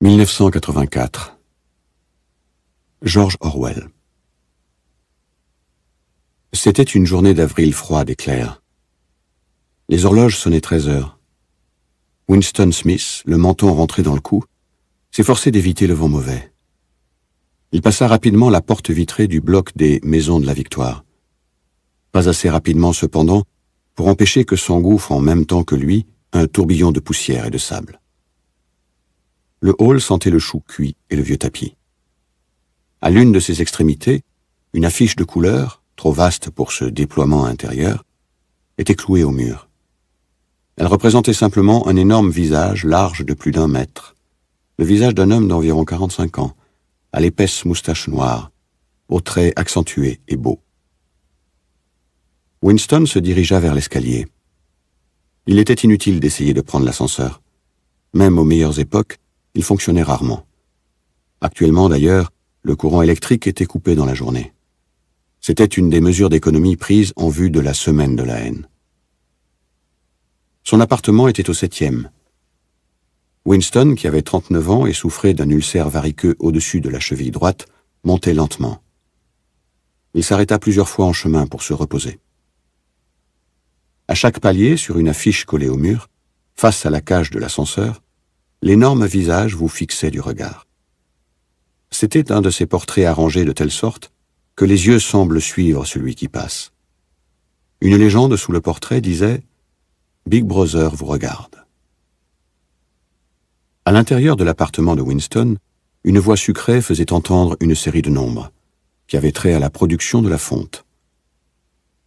1984 George Orwell C'était une journée d'avril froide et claire. Les horloges sonnaient 13 heures. Winston Smith, le menton rentré dans le cou, s'efforçait d'éviter le vent mauvais. Il passa rapidement la porte vitrée du bloc des Maisons de la Victoire. Pas assez rapidement cependant pour empêcher que s'engouffre en même temps que lui un tourbillon de poussière et de sable le hall sentait le chou cuit et le vieux tapis. À l'une de ses extrémités, une affiche de couleur, trop vaste pour ce déploiement intérieur, était clouée au mur. Elle représentait simplement un énorme visage large de plus d'un mètre, le visage d'un homme d'environ 45 ans, à l'épaisse moustache noire, aux traits accentués et beaux. Winston se dirigea vers l'escalier. Il était inutile d'essayer de prendre l'ascenseur. Même aux meilleures époques, il fonctionnait rarement. Actuellement, d'ailleurs, le courant électrique était coupé dans la journée. C'était une des mesures d'économie prises en vue de la semaine de la haine. Son appartement était au septième. Winston, qui avait 39 ans et souffrait d'un ulcère variqueux au-dessus de la cheville droite, montait lentement. Il s'arrêta plusieurs fois en chemin pour se reposer. À chaque palier, sur une affiche collée au mur, face à la cage de l'ascenseur, l'énorme visage vous fixait du regard. C'était un de ces portraits arrangés de telle sorte que les yeux semblent suivre celui qui passe. Une légende sous le portrait disait « Big Brother vous regarde ». À l'intérieur de l'appartement de Winston, une voix sucrée faisait entendre une série de nombres, qui avaient trait à la production de la fonte.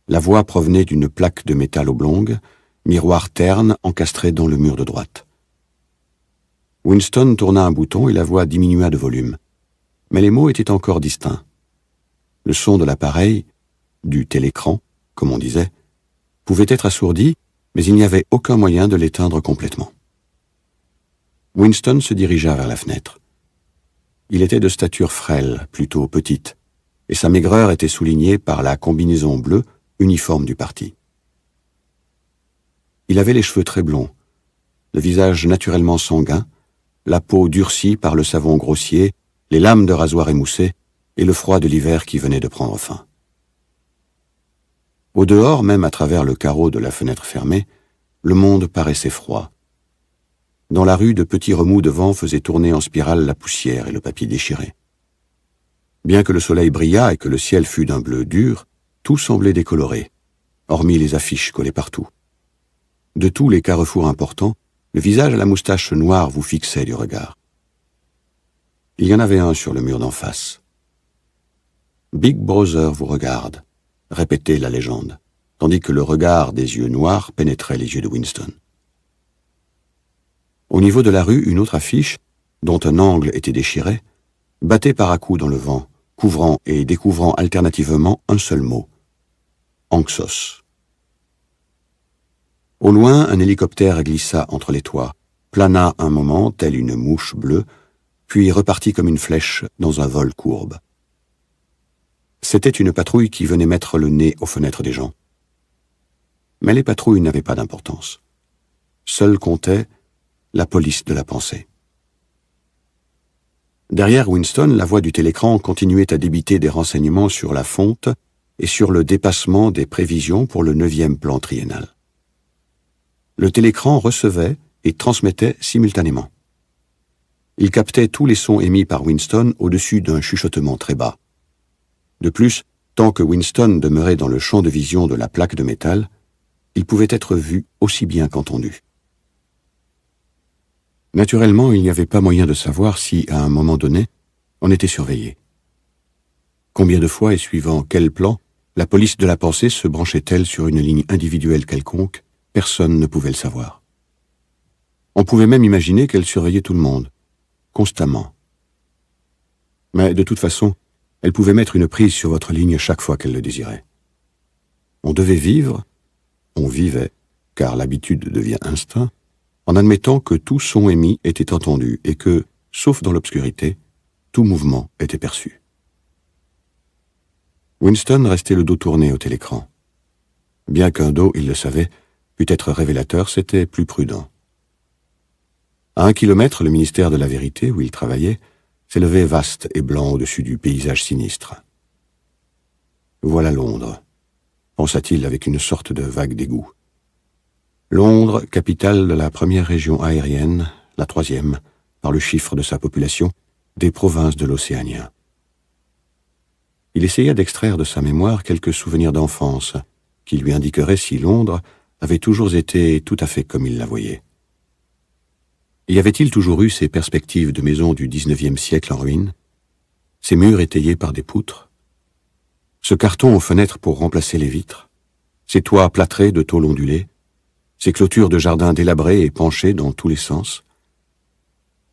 La voix provenait d'une plaque de métal oblongue, miroir terne encastré dans le mur de droite. Winston tourna un bouton et la voix diminua de volume. Mais les mots étaient encore distincts. Le son de l'appareil, du télécran, comme on disait, pouvait être assourdi, mais il n'y avait aucun moyen de l'éteindre complètement. Winston se dirigea vers la fenêtre. Il était de stature frêle, plutôt petite, et sa maigreur était soulignée par la combinaison bleue, uniforme du parti. Il avait les cheveux très blonds, le visage naturellement sanguin, la peau durcie par le savon grossier, les lames de rasoir émoussées et le froid de l'hiver qui venait de prendre fin. Au dehors, même à travers le carreau de la fenêtre fermée, le monde paraissait froid. Dans la rue, de petits remous de vent faisaient tourner en spirale la poussière et le papier déchiré. Bien que le soleil brillât et que le ciel fût d'un bleu dur, tout semblait décoloré, hormis les affiches collées partout. De tous les carrefours importants, le visage à la moustache noire vous fixait du regard. Il y en avait un sur le mur d'en face. Big Brother vous regarde, répétait la légende, tandis que le regard des yeux noirs pénétrait les yeux de Winston. Au niveau de la rue, une autre affiche, dont un angle était déchiré, battait par à coups dans le vent, couvrant et découvrant alternativement un seul mot. Anxos. Au loin, un hélicoptère glissa entre les toits, plana un moment, tel une mouche bleue, puis repartit comme une flèche dans un vol courbe. C'était une patrouille qui venait mettre le nez aux fenêtres des gens. Mais les patrouilles n'avaient pas d'importance. Seule comptait la police de la pensée. Derrière Winston, la voix du télécran continuait à débiter des renseignements sur la fonte et sur le dépassement des prévisions pour le neuvième plan triennal le télécran recevait et transmettait simultanément. Il captait tous les sons émis par Winston au-dessus d'un chuchotement très bas. De plus, tant que Winston demeurait dans le champ de vision de la plaque de métal, il pouvait être vu aussi bien qu'entendu. Naturellement, il n'y avait pas moyen de savoir si, à un moment donné, on était surveillé. Combien de fois et suivant quel plan, la police de la pensée se branchait-elle sur une ligne individuelle quelconque Personne ne pouvait le savoir. On pouvait même imaginer qu'elle surveillait tout le monde, constamment. Mais de toute façon, elle pouvait mettre une prise sur votre ligne chaque fois qu'elle le désirait. On devait vivre, on vivait, car l'habitude devient instinct, en admettant que tout son émis était entendu et que, sauf dans l'obscurité, tout mouvement était perçu. Winston restait le dos tourné au télécran. Bien qu'un dos, il le savait, être révélateur, c'était plus prudent. À un kilomètre, le ministère de la Vérité, où il travaillait, s'élevait vaste et blanc au-dessus du paysage sinistre. Voilà Londres, pensa-t-il avec une sorte de vague dégoût. Londres, capitale de la première région aérienne, la troisième, par le chiffre de sa population, des provinces de l'Océanien. Il essaya d'extraire de sa mémoire quelques souvenirs d'enfance, qui lui indiqueraient si Londres avait toujours été tout à fait comme il la voyait. Y avait-il toujours eu ces perspectives de maisons du XIXe siècle en ruine Ces murs étayés par des poutres Ce carton aux fenêtres pour remplacer les vitres Ces toits plâtrés de tôles ondulées Ces clôtures de jardins délabrés et penchées dans tous les sens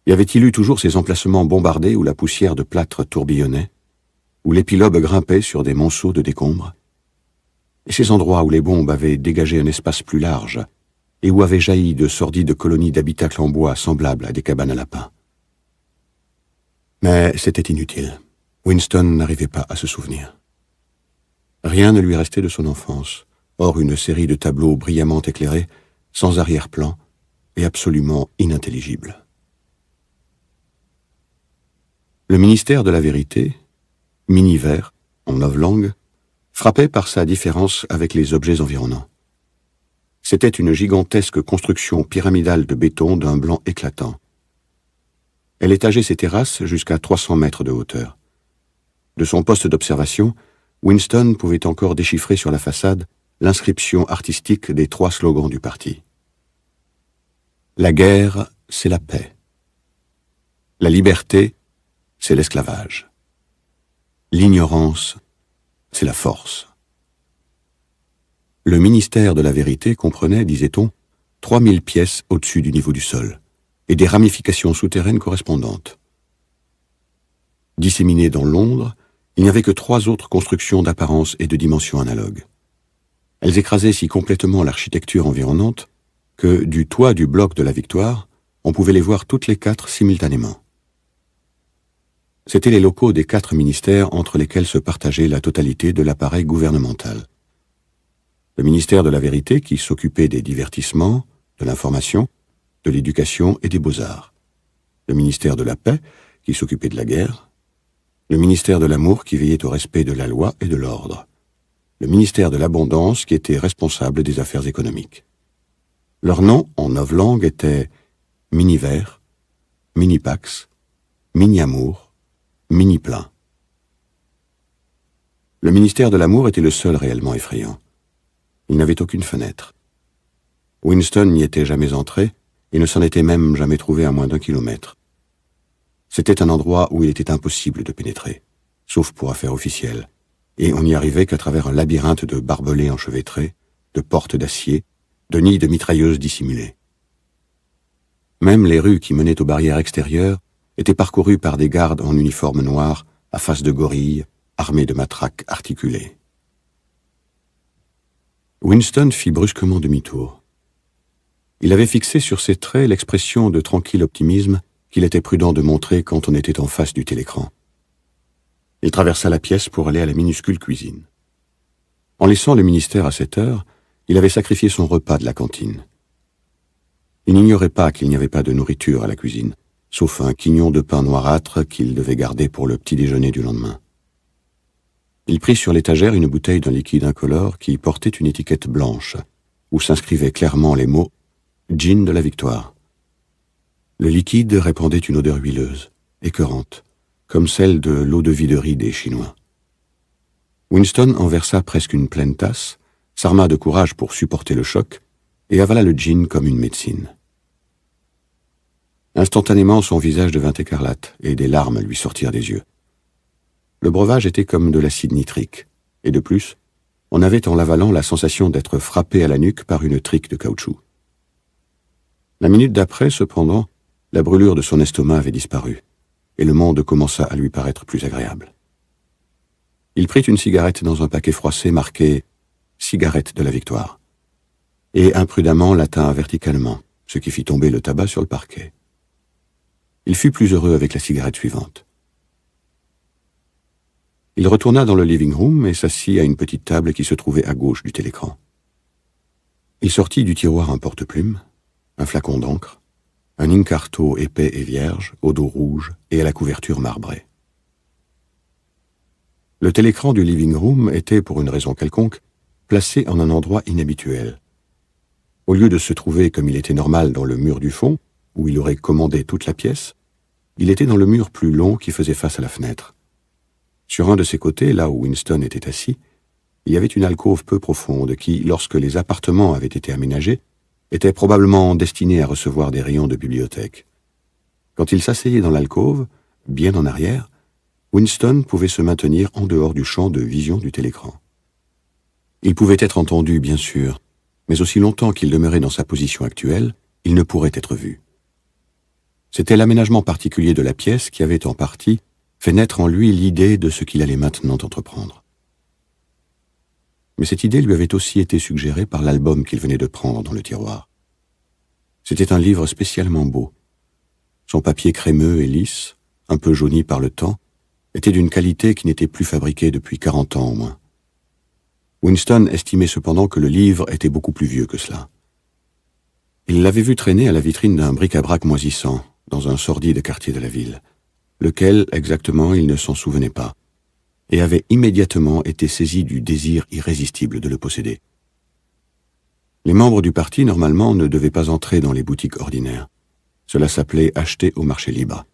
Y avait-il eu toujours ces emplacements bombardés où la poussière de plâtre tourbillonnait Où l'épilobe grimpait sur des monceaux de décombres et ces endroits où les bombes avaient dégagé un espace plus large, et où avaient jailli de sordides colonies d'habitacles en bois semblables à des cabanes à lapins. Mais c'était inutile. Winston n'arrivait pas à se souvenir. Rien ne lui restait de son enfance, hors une série de tableaux brillamment éclairés, sans arrière-plan et absolument inintelligibles. Le ministère de la Vérité, Miniver, en novlangue, Frappé par sa différence avec les objets environnants. C'était une gigantesque construction pyramidale de béton d'un blanc éclatant. Elle étageait ses terrasses jusqu'à 300 mètres de hauteur. De son poste d'observation, Winston pouvait encore déchiffrer sur la façade l'inscription artistique des trois slogans du parti. La guerre, c'est la paix. La liberté, c'est l'esclavage. L'ignorance, c'est la force. Le ministère de la vérité comprenait, disait-on, 3000 pièces au-dessus du niveau du sol, et des ramifications souterraines correspondantes. Disséminées dans Londres, il n'y avait que trois autres constructions d'apparence et de dimensions analogues. Elles écrasaient si complètement l'architecture environnante que, du toit du bloc de la Victoire, on pouvait les voir toutes les quatre simultanément. C'étaient les locaux des quatre ministères entre lesquels se partageait la totalité de l'appareil gouvernemental. Le ministère de la Vérité qui s'occupait des divertissements, de l'information, de l'éducation et des beaux-arts. Le ministère de la Paix qui s'occupait de la guerre. Le ministère de l'Amour qui veillait au respect de la loi et de l'ordre. Le ministère de l'Abondance qui était responsable des affaires économiques. Leur nom en langues étaient Miniver, Minipax, Miniamour, mini-plein. Le ministère de l'amour était le seul réellement effrayant. Il n'avait aucune fenêtre. Winston n'y était jamais entré et ne s'en était même jamais trouvé à moins d'un kilomètre. C'était un endroit où il était impossible de pénétrer, sauf pour affaires officielles, et on n'y arrivait qu'à travers un labyrinthe de barbelés enchevêtrés, de portes d'acier, de nids de mitrailleuses dissimulés. Même les rues qui menaient aux barrières extérieures était parcouru par des gardes en uniforme noir, à face de gorille, armés de matraques articulées. Winston fit brusquement demi-tour. Il avait fixé sur ses traits l'expression de tranquille optimisme qu'il était prudent de montrer quand on était en face du télécran. Il traversa la pièce pour aller à la minuscule cuisine. En laissant le ministère à cette heure, il avait sacrifié son repas de la cantine. Il n'ignorait pas qu'il n'y avait pas de nourriture à la cuisine, sauf un quignon de pain noirâtre qu'il devait garder pour le petit déjeuner du lendemain. Il prit sur l'étagère une bouteille d'un liquide incolore qui portait une étiquette blanche, où s'inscrivaient clairement les mots « Gin de la victoire ». Le liquide répandait une odeur huileuse, écœurante, comme celle de l'eau-de-vie de riz des Chinois. Winston en versa presque une pleine tasse, s'arma de courage pour supporter le choc, et avala le gin comme une médecine. Instantanément, son visage devint écarlate, et des larmes lui sortirent des yeux. Le breuvage était comme de l'acide nitrique, et de plus, on avait en l'avalant la sensation d'être frappé à la nuque par une trique de caoutchouc. La minute d'après, cependant, la brûlure de son estomac avait disparu, et le monde commença à lui paraître plus agréable. Il prit une cigarette dans un paquet froissé marqué « Cigarette de la victoire » et imprudemment l'atteint verticalement, ce qui fit tomber le tabac sur le parquet. Il fut plus heureux avec la cigarette suivante. Il retourna dans le living room et s'assit à une petite table qui se trouvait à gauche du télécran. Il sortit du tiroir un porte-plume, un flacon d'encre, un incarto épais et vierge, au dos rouge et à la couverture marbrée. Le télécran du living room était, pour une raison quelconque, placé en un endroit inhabituel. Au lieu de se trouver comme il était normal dans le mur du fond, où il aurait commandé toute la pièce, il était dans le mur plus long qui faisait face à la fenêtre. Sur un de ses côtés, là où Winston était assis, il y avait une alcôve peu profonde qui, lorsque les appartements avaient été aménagés, était probablement destinée à recevoir des rayons de bibliothèque. Quand il s'asseyait dans l'alcôve, bien en arrière, Winston pouvait se maintenir en dehors du champ de vision du télécran. Il pouvait être entendu, bien sûr, mais aussi longtemps qu'il demeurait dans sa position actuelle, il ne pourrait être vu. C'était l'aménagement particulier de la pièce qui avait en partie fait naître en lui l'idée de ce qu'il allait maintenant entreprendre. Mais cette idée lui avait aussi été suggérée par l'album qu'il venait de prendre dans le tiroir. C'était un livre spécialement beau. Son papier crémeux et lisse, un peu jauni par le temps, était d'une qualité qui n'était plus fabriquée depuis quarante ans au moins. Winston estimait cependant que le livre était beaucoup plus vieux que cela. Il l'avait vu traîner à la vitrine d'un bric-à-brac moisissant, dans un sordide quartier de la ville, lequel exactement il ne s'en souvenait pas, et avait immédiatement été saisi du désir irrésistible de le posséder. Les membres du parti, normalement, ne devaient pas entrer dans les boutiques ordinaires. Cela s'appelait acheter au marché libre.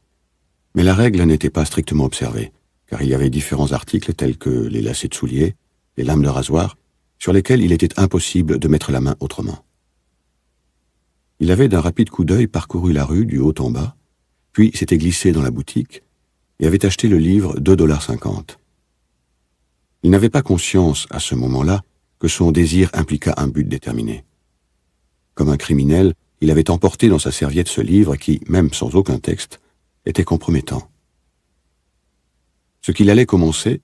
Mais la règle n'était pas strictement observée, car il y avait différents articles tels que les lacets de souliers, les lames de rasoir, sur lesquels il était impossible de mettre la main autrement il avait d'un rapide coup d'œil parcouru la rue du haut en bas, puis s'était glissé dans la boutique et avait acheté le livre 2,50$. Il n'avait pas conscience, à ce moment-là, que son désir impliqua un but déterminé. Comme un criminel, il avait emporté dans sa serviette ce livre qui, même sans aucun texte, était compromettant. Ce qu'il allait commencer,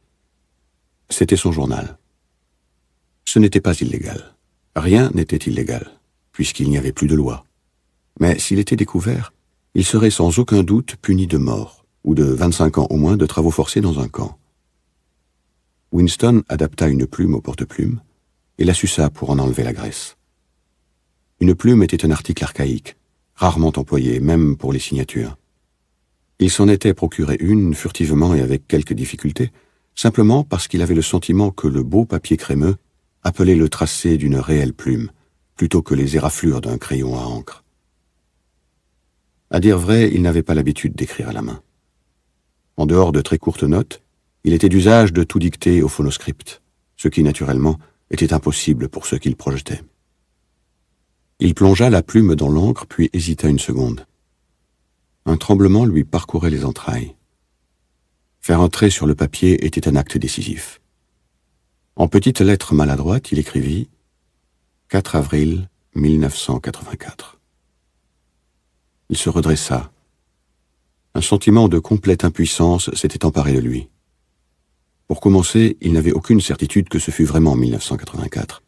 c'était son journal. Ce n'était pas illégal. Rien n'était illégal puisqu'il n'y avait plus de loi. Mais s'il était découvert, il serait sans aucun doute puni de mort, ou de 25 ans au moins de travaux forcés dans un camp. Winston adapta une plume au porte-plume et la suça pour en enlever la graisse. Une plume était un article archaïque, rarement employé, même pour les signatures. Il s'en était procuré une, furtivement et avec quelques difficultés, simplement parce qu'il avait le sentiment que le beau papier crémeux appelait le tracé d'une réelle plume, plutôt que les éraflures d'un crayon à encre. À dire vrai, il n'avait pas l'habitude d'écrire à la main. En dehors de très courtes notes, il était d'usage de tout dicter au phonoscript, ce qui, naturellement, était impossible pour ce qu'il projetait. Il plongea la plume dans l'encre, puis hésita une seconde. Un tremblement lui parcourait les entrailles. Faire entrer sur le papier était un acte décisif. En petites lettres maladroites, il écrivit 4 avril 1984. Il se redressa. Un sentiment de complète impuissance s'était emparé de lui. Pour commencer, il n'avait aucune certitude que ce fût vraiment 1984.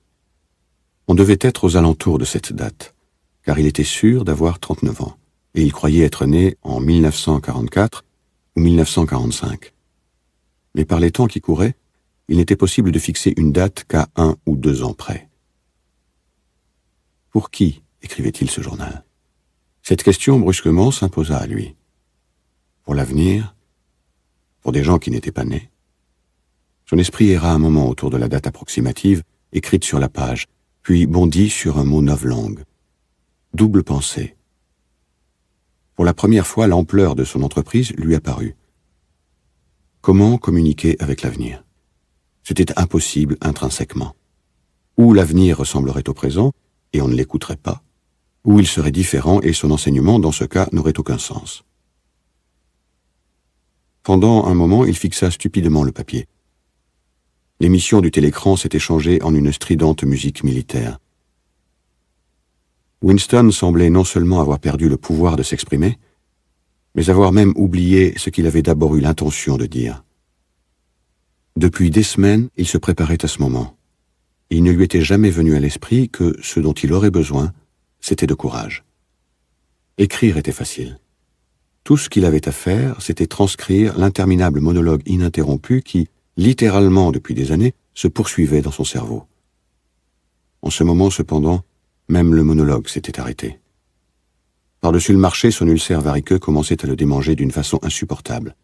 On devait être aux alentours de cette date, car il était sûr d'avoir 39 ans, et il croyait être né en 1944 ou 1945. Mais par les temps qui couraient, il n'était possible de fixer une date qu'à un ou deux ans près. Pour qui écrivait-il ce journal Cette question brusquement s'imposa à lui. Pour l'avenir Pour des gens qui n'étaient pas nés Son esprit erra un moment autour de la date approximative, écrite sur la page, puis bondit sur un mot novlangue. Double pensée. Pour la première fois, l'ampleur de son entreprise lui apparut. Comment communiquer avec l'avenir C'était impossible intrinsèquement. Où l'avenir ressemblerait au présent, et on ne l'écouterait pas, ou il serait différent et son enseignement, dans ce cas, n'aurait aucun sens. Pendant un moment, il fixa stupidement le papier. L'émission du télécran s'était changée en une stridente musique militaire. Winston semblait non seulement avoir perdu le pouvoir de s'exprimer, mais avoir même oublié ce qu'il avait d'abord eu l'intention de dire. Depuis des semaines, il se préparait à ce moment il ne lui était jamais venu à l'esprit que ce dont il aurait besoin, c'était de courage. Écrire était facile. Tout ce qu'il avait à faire, c'était transcrire l'interminable monologue ininterrompu qui, littéralement depuis des années, se poursuivait dans son cerveau. En ce moment, cependant, même le monologue s'était arrêté. Par-dessus le marché, son ulcère variqueux commençait à le démanger d'une façon insupportable.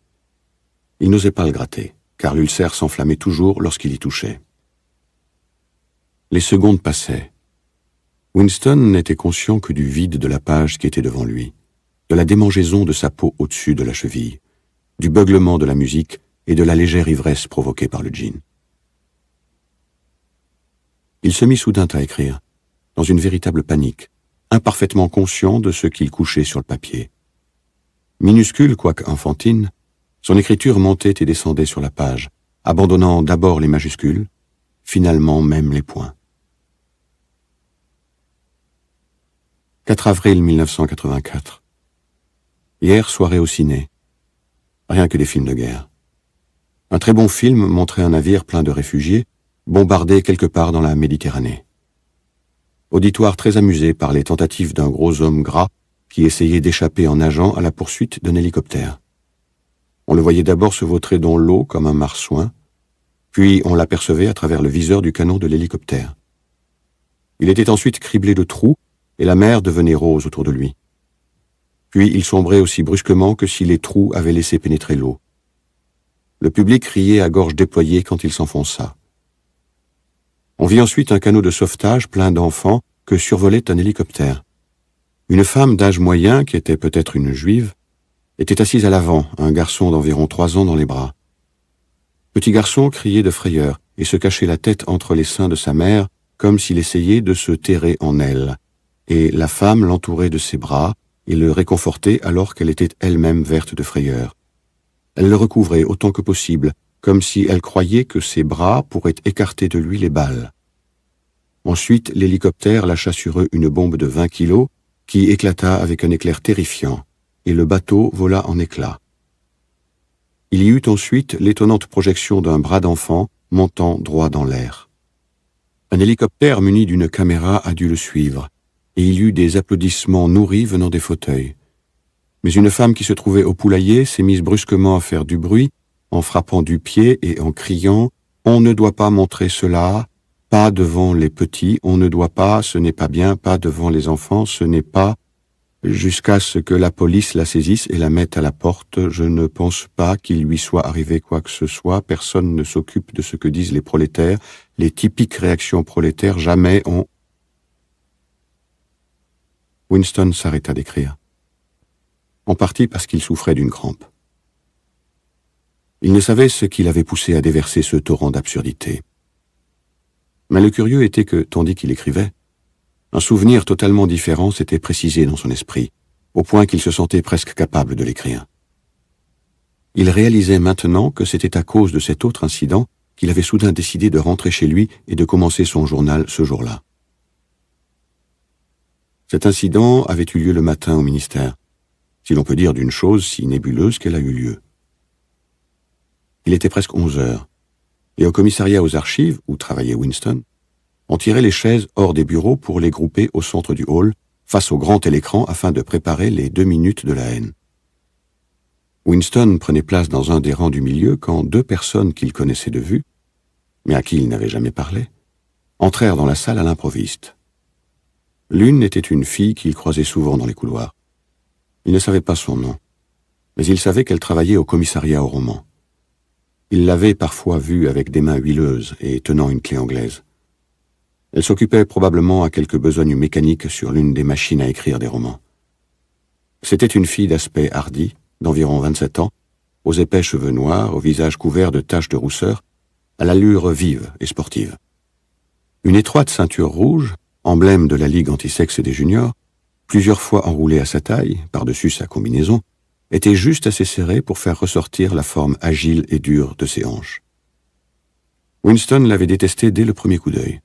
Il n'osait pas le gratter, car l'ulcère s'enflammait toujours lorsqu'il y touchait. Les secondes passaient. Winston n'était conscient que du vide de la page qui était devant lui, de la démangeaison de sa peau au-dessus de la cheville, du beuglement de la musique et de la légère ivresse provoquée par le jean. Il se mit soudain à écrire, dans une véritable panique, imparfaitement conscient de ce qu'il couchait sur le papier. Minuscule, quoique enfantine, son écriture montait et descendait sur la page, abandonnant d'abord les majuscules, finalement même les points. 4 avril 1984. Hier, soirée au ciné. Rien que des films de guerre. Un très bon film montrait un navire plein de réfugiés, bombardé quelque part dans la Méditerranée. Auditoire très amusé par les tentatives d'un gros homme gras qui essayait d'échapper en nageant à la poursuite d'un hélicoptère. On le voyait d'abord se vautrer dans l'eau comme un marsouin, puis on l'apercevait à travers le viseur du canon de l'hélicoptère. Il était ensuite criblé de trous et la mer devenait rose autour de lui. Puis il sombrait aussi brusquement que si les trous avaient laissé pénétrer l'eau. Le public riait à gorge déployée quand il s'enfonça. On vit ensuite un canot de sauvetage plein d'enfants que survolait un hélicoptère. Une femme d'âge moyen, qui était peut-être une juive, était assise à l'avant, un garçon d'environ trois ans dans les bras. Petit garçon criait de frayeur et se cachait la tête entre les seins de sa mère, comme s'il essayait de se terrer en elle et la femme l'entourait de ses bras et le réconfortait alors qu'elle était elle-même verte de frayeur. Elle le recouvrait autant que possible, comme si elle croyait que ses bras pourraient écarter de lui les balles. Ensuite, l'hélicoptère lâcha sur eux une bombe de 20 kilos qui éclata avec un éclair terrifiant, et le bateau vola en éclats. Il y eut ensuite l'étonnante projection d'un bras d'enfant montant droit dans l'air. Un hélicoptère muni d'une caméra a dû le suivre, et il eut des applaudissements nourris venant des fauteuils. Mais une femme qui se trouvait au poulailler s'est mise brusquement à faire du bruit, en frappant du pied et en criant « On ne doit pas montrer cela, pas devant les petits, on ne doit pas, ce n'est pas bien, pas devant les enfants, ce n'est pas... » jusqu'à ce que la police la saisisse et la mette à la porte. Je ne pense pas qu'il lui soit arrivé quoi que ce soit. Personne ne s'occupe de ce que disent les prolétaires. Les typiques réactions prolétaires jamais ont Winston s'arrêta d'écrire. En partie parce qu'il souffrait d'une crampe. Il ne savait ce qui l'avait poussé à déverser ce torrent d'absurdité. Mais le curieux était que, tandis qu'il écrivait, un souvenir totalement différent s'était précisé dans son esprit, au point qu'il se sentait presque capable de l'écrire. Il réalisait maintenant que c'était à cause de cet autre incident qu'il avait soudain décidé de rentrer chez lui et de commencer son journal ce jour-là. Cet incident avait eu lieu le matin au ministère, si l'on peut dire d'une chose si nébuleuse qu'elle a eu lieu. Il était presque onze heures, et au commissariat aux archives, où travaillait Winston, on tirait les chaises hors des bureaux pour les grouper au centre du hall, face au grand télécran afin de préparer les deux minutes de la haine. Winston prenait place dans un des rangs du milieu quand deux personnes qu'il connaissait de vue, mais à qui il n'avait jamais parlé, entrèrent dans la salle à l'improviste. L'une était une fille qu'il croisait souvent dans les couloirs. Il ne savait pas son nom, mais il savait qu'elle travaillait au commissariat au roman. Il l'avait parfois vue avec des mains huileuses et tenant une clé anglaise. Elle s'occupait probablement à quelques besognes mécaniques sur l'une des machines à écrire des romans. C'était une fille d'aspect hardi, d'environ 27 ans, aux épais cheveux noirs, au visage couvert de taches de rousseur, à l'allure vive et sportive. Une étroite ceinture rouge, emblème de la Ligue antisexe des juniors, plusieurs fois enroulé à sa taille, par-dessus sa combinaison, était juste assez serré pour faire ressortir la forme agile et dure de ses hanches. Winston l'avait détesté dès le premier coup d'œil.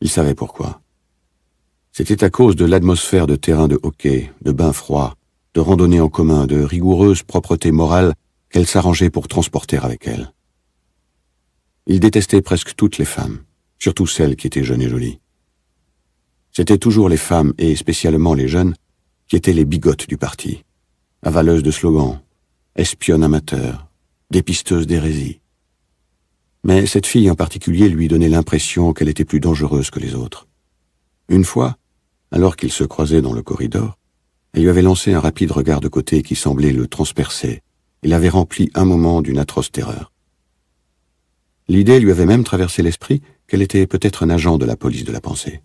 Il savait pourquoi. C'était à cause de l'atmosphère de terrain de hockey, de bain froid, de randonnée en commun, de rigoureuse propreté morale qu'elle s'arrangeait pour transporter avec elle. Il détestait presque toutes les femmes, surtout celles qui étaient jeunes et jolies. C'était toujours les femmes, et spécialement les jeunes, qui étaient les bigotes du parti, avaleuses de slogans, espionnes amateurs, dépisteuses d'hérésie. Mais cette fille en particulier lui donnait l'impression qu'elle était plus dangereuse que les autres. Une fois, alors qu'ils se croisaient dans le corridor, elle lui avait lancé un rapide regard de côté qui semblait le transpercer et l'avait rempli un moment d'une atroce terreur. L'idée lui avait même traversé l'esprit qu'elle était peut-être un agent de la police de la pensée.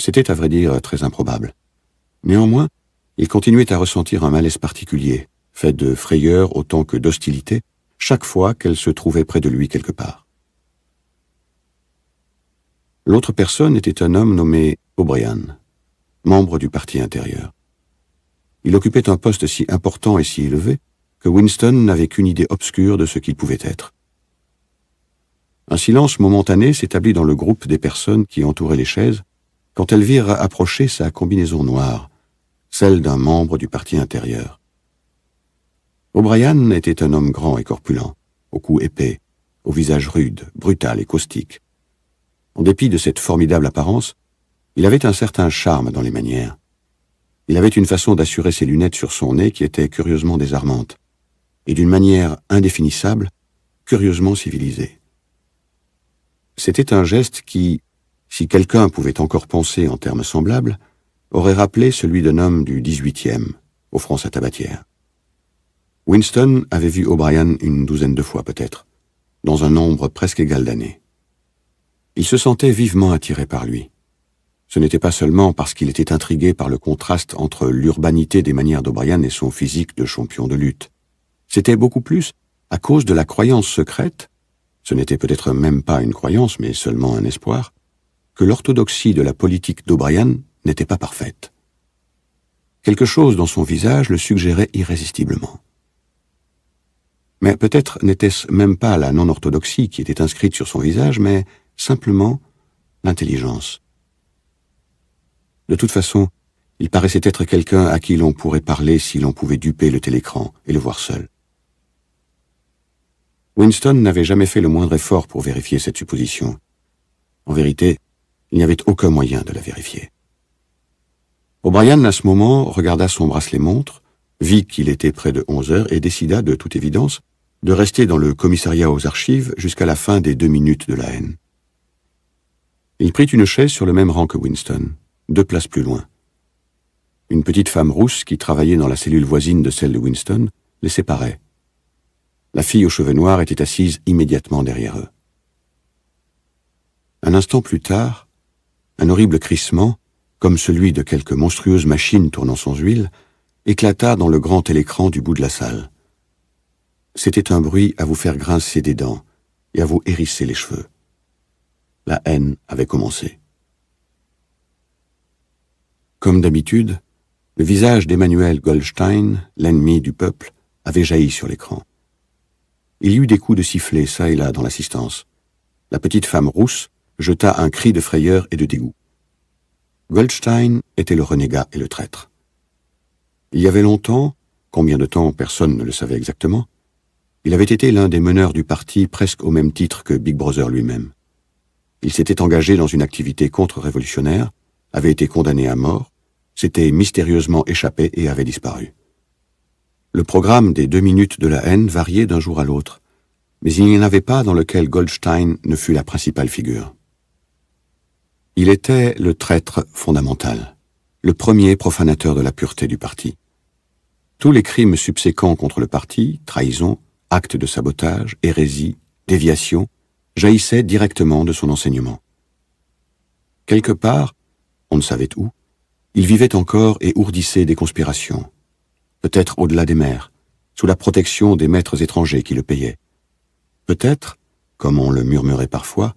C'était à vrai dire très improbable. Néanmoins, il continuait à ressentir un malaise particulier, fait de frayeur autant que d'hostilité, chaque fois qu'elle se trouvait près de lui quelque part. L'autre personne était un homme nommé O'Brien, membre du parti intérieur. Il occupait un poste si important et si élevé que Winston n'avait qu'une idée obscure de ce qu'il pouvait être. Un silence momentané s'établit dans le groupe des personnes qui entouraient les chaises, quand elles virent approcher sa combinaison noire, celle d'un membre du parti intérieur. O'Brien était un homme grand et corpulent, au cou épais, au visage rude, brutal et caustique. En dépit de cette formidable apparence, il avait un certain charme dans les manières. Il avait une façon d'assurer ses lunettes sur son nez qui était curieusement désarmante, et d'une manière indéfinissable, curieusement civilisée. C'était un geste qui, si quelqu'un pouvait encore penser en termes semblables, aurait rappelé celui d'un homme du 18e, offrant sa tabatière. Winston avait vu O'Brien une douzaine de fois peut-être, dans un nombre presque égal d'années. Il se sentait vivement attiré par lui. Ce n'était pas seulement parce qu'il était intrigué par le contraste entre l'urbanité des manières d'O'Brien et son physique de champion de lutte. C'était beaucoup plus à cause de la croyance secrète, ce n'était peut-être même pas une croyance mais seulement un espoir, que l'orthodoxie de la politique d'O'Brien n'était pas parfaite. Quelque chose dans son visage le suggérait irrésistiblement. Mais peut-être n'était-ce même pas la non-orthodoxie qui était inscrite sur son visage, mais simplement l'intelligence. De toute façon, il paraissait être quelqu'un à qui l'on pourrait parler si l'on pouvait duper le télécran et le voir seul. Winston n'avait jamais fait le moindre effort pour vérifier cette supposition. En vérité, il n'y avait aucun moyen de la vérifier. O'Brien, à ce moment, regarda son bracelet montre, vit qu'il était près de 11 heures et décida, de toute évidence, de rester dans le commissariat aux archives jusqu'à la fin des deux minutes de la haine. Il prit une chaise sur le même rang que Winston, deux places plus loin. Une petite femme rousse qui travaillait dans la cellule voisine de celle de Winston les séparait. La fille aux cheveux noirs était assise immédiatement derrière eux. Un instant plus tard, un horrible crissement, comme celui de quelque monstrueuse machine tournant sans huile, éclata dans le grand télécran du bout de la salle. C'était un bruit à vous faire grincer des dents et à vous hérisser les cheveux. La haine avait commencé. Comme d'habitude, le visage d'Emmanuel Goldstein, l'ennemi du peuple, avait jailli sur l'écran. Il y eut des coups de sifflet ça et là dans l'assistance. La petite femme rousse, jeta un cri de frayeur et de dégoût. Goldstein était le renégat et le traître. Il y avait longtemps, combien de temps personne ne le savait exactement, il avait été l'un des meneurs du parti presque au même titre que Big Brother lui-même. Il s'était engagé dans une activité contre-révolutionnaire, avait été condamné à mort, s'était mystérieusement échappé et avait disparu. Le programme des deux minutes de la haine variait d'un jour à l'autre, mais il n'y en avait pas dans lequel Goldstein ne fut la principale figure. Il était le traître fondamental, le premier profanateur de la pureté du parti. Tous les crimes subséquents contre le parti, trahison, actes de sabotage, hérésie, déviation, jaillissaient directement de son enseignement. Quelque part, on ne savait où, il vivait encore et ourdissait des conspirations, peut-être au-delà des mers, sous la protection des maîtres étrangers qui le payaient, peut-être, comme on le murmurait parfois,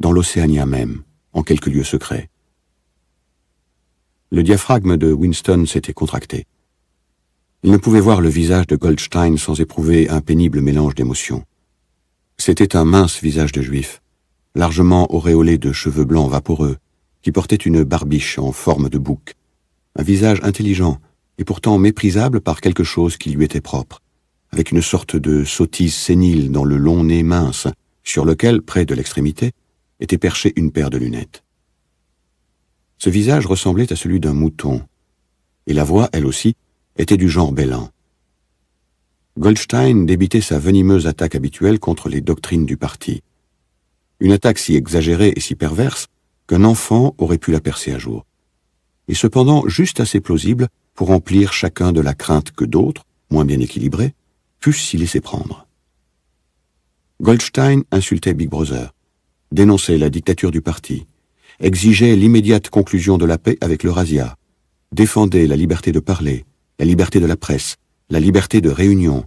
dans l'Océania même, en quelque lieu secret. Le diaphragme de Winston s'était contracté. Il ne pouvait voir le visage de Goldstein sans éprouver un pénible mélange d'émotions. C'était un mince visage de juif, largement auréolé de cheveux blancs vaporeux, qui portait une barbiche en forme de bouc. Un visage intelligent et pourtant méprisable par quelque chose qui lui était propre, avec une sorte de sottise sénile dans le long nez mince, sur lequel, près de l'extrémité, était perchée une paire de lunettes. Ce visage ressemblait à celui d'un mouton, et la voix, elle aussi, était du genre bêlant. Goldstein débitait sa venimeuse attaque habituelle contre les doctrines du parti. Une attaque si exagérée et si perverse qu'un enfant aurait pu la percer à jour. Et cependant juste assez plausible pour remplir chacun de la crainte que d'autres, moins bien équilibrés, puissent s'y laisser prendre. Goldstein insultait Big Brother dénonçait la dictature du parti, exigeait l'immédiate conclusion de la paix avec l'Eurasia, défendait la liberté de parler, la liberté de la presse, la liberté de réunion,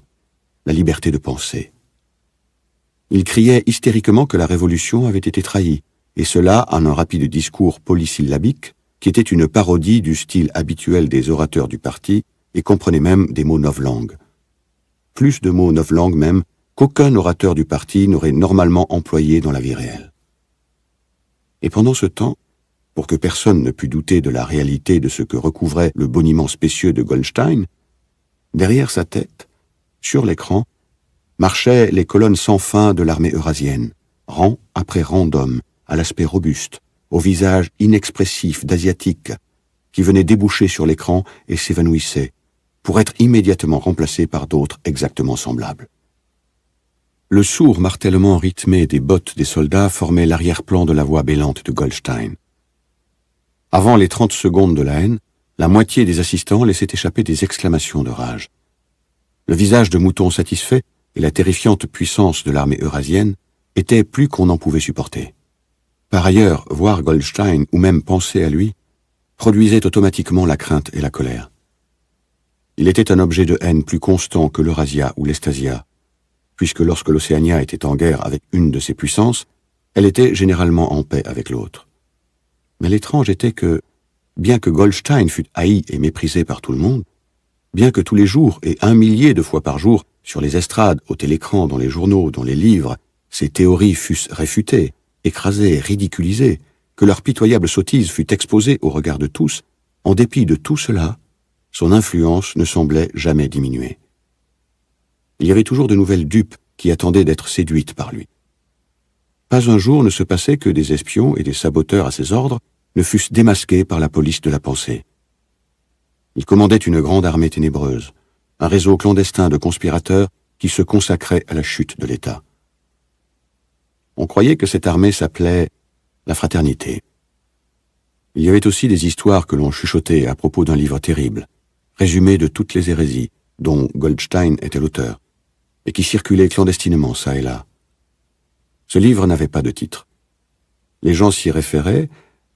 la liberté de penser. Il criait hystériquement que la révolution avait été trahie, et cela en un rapide discours polysyllabique qui était une parodie du style habituel des orateurs du parti et comprenait même des mots novlangues. Plus de mots novlangues même qu'aucun orateur du parti n'aurait normalement employé dans la vie réelle. Et pendant ce temps, pour que personne ne pût douter de la réalité de ce que recouvrait le boniment spécieux de Goldstein, derrière sa tête, sur l'écran, marchaient les colonnes sans fin de l'armée eurasienne, rang après rang d'hommes, à l'aspect robuste, au visage inexpressif d'asiatique, qui venaient déboucher sur l'écran et s'évanouissaient, pour être immédiatement remplacés par d'autres exactement semblables. Le sourd martèlement rythmé des bottes des soldats formait l'arrière-plan de la voix bêlante de Goldstein. Avant les trente secondes de la haine, la moitié des assistants laissait échapper des exclamations de rage. Le visage de mouton satisfait et la terrifiante puissance de l'armée eurasienne étaient plus qu'on n'en pouvait supporter. Par ailleurs, voir Goldstein ou même penser à lui produisait automatiquement la crainte et la colère. Il était un objet de haine plus constant que l'Eurasia ou l'Estasia, puisque lorsque l'Océania était en guerre avec une de ses puissances, elle était généralement en paix avec l'autre. Mais l'étrange était que, bien que Goldstein fût haï et méprisé par tout le monde, bien que tous les jours et un millier de fois par jour, sur les estrades, au télécran, dans les journaux, dans les livres, ses théories fussent réfutées, écrasées, ridiculisées, que leur pitoyable sottise fût exposée au regard de tous, en dépit de tout cela, son influence ne semblait jamais diminuer il y avait toujours de nouvelles dupes qui attendaient d'être séduites par lui. Pas un jour ne se passait que des espions et des saboteurs à ses ordres ne fussent démasqués par la police de la pensée. Il commandait une grande armée ténébreuse, un réseau clandestin de conspirateurs qui se consacrait à la chute de l'État. On croyait que cette armée s'appelait la fraternité. Il y avait aussi des histoires que l'on chuchotait à propos d'un livre terrible, résumé de toutes les hérésies, dont Goldstein était l'auteur et qui circulait clandestinement ça et là. Ce livre n'avait pas de titre. Les gens s'y référaient,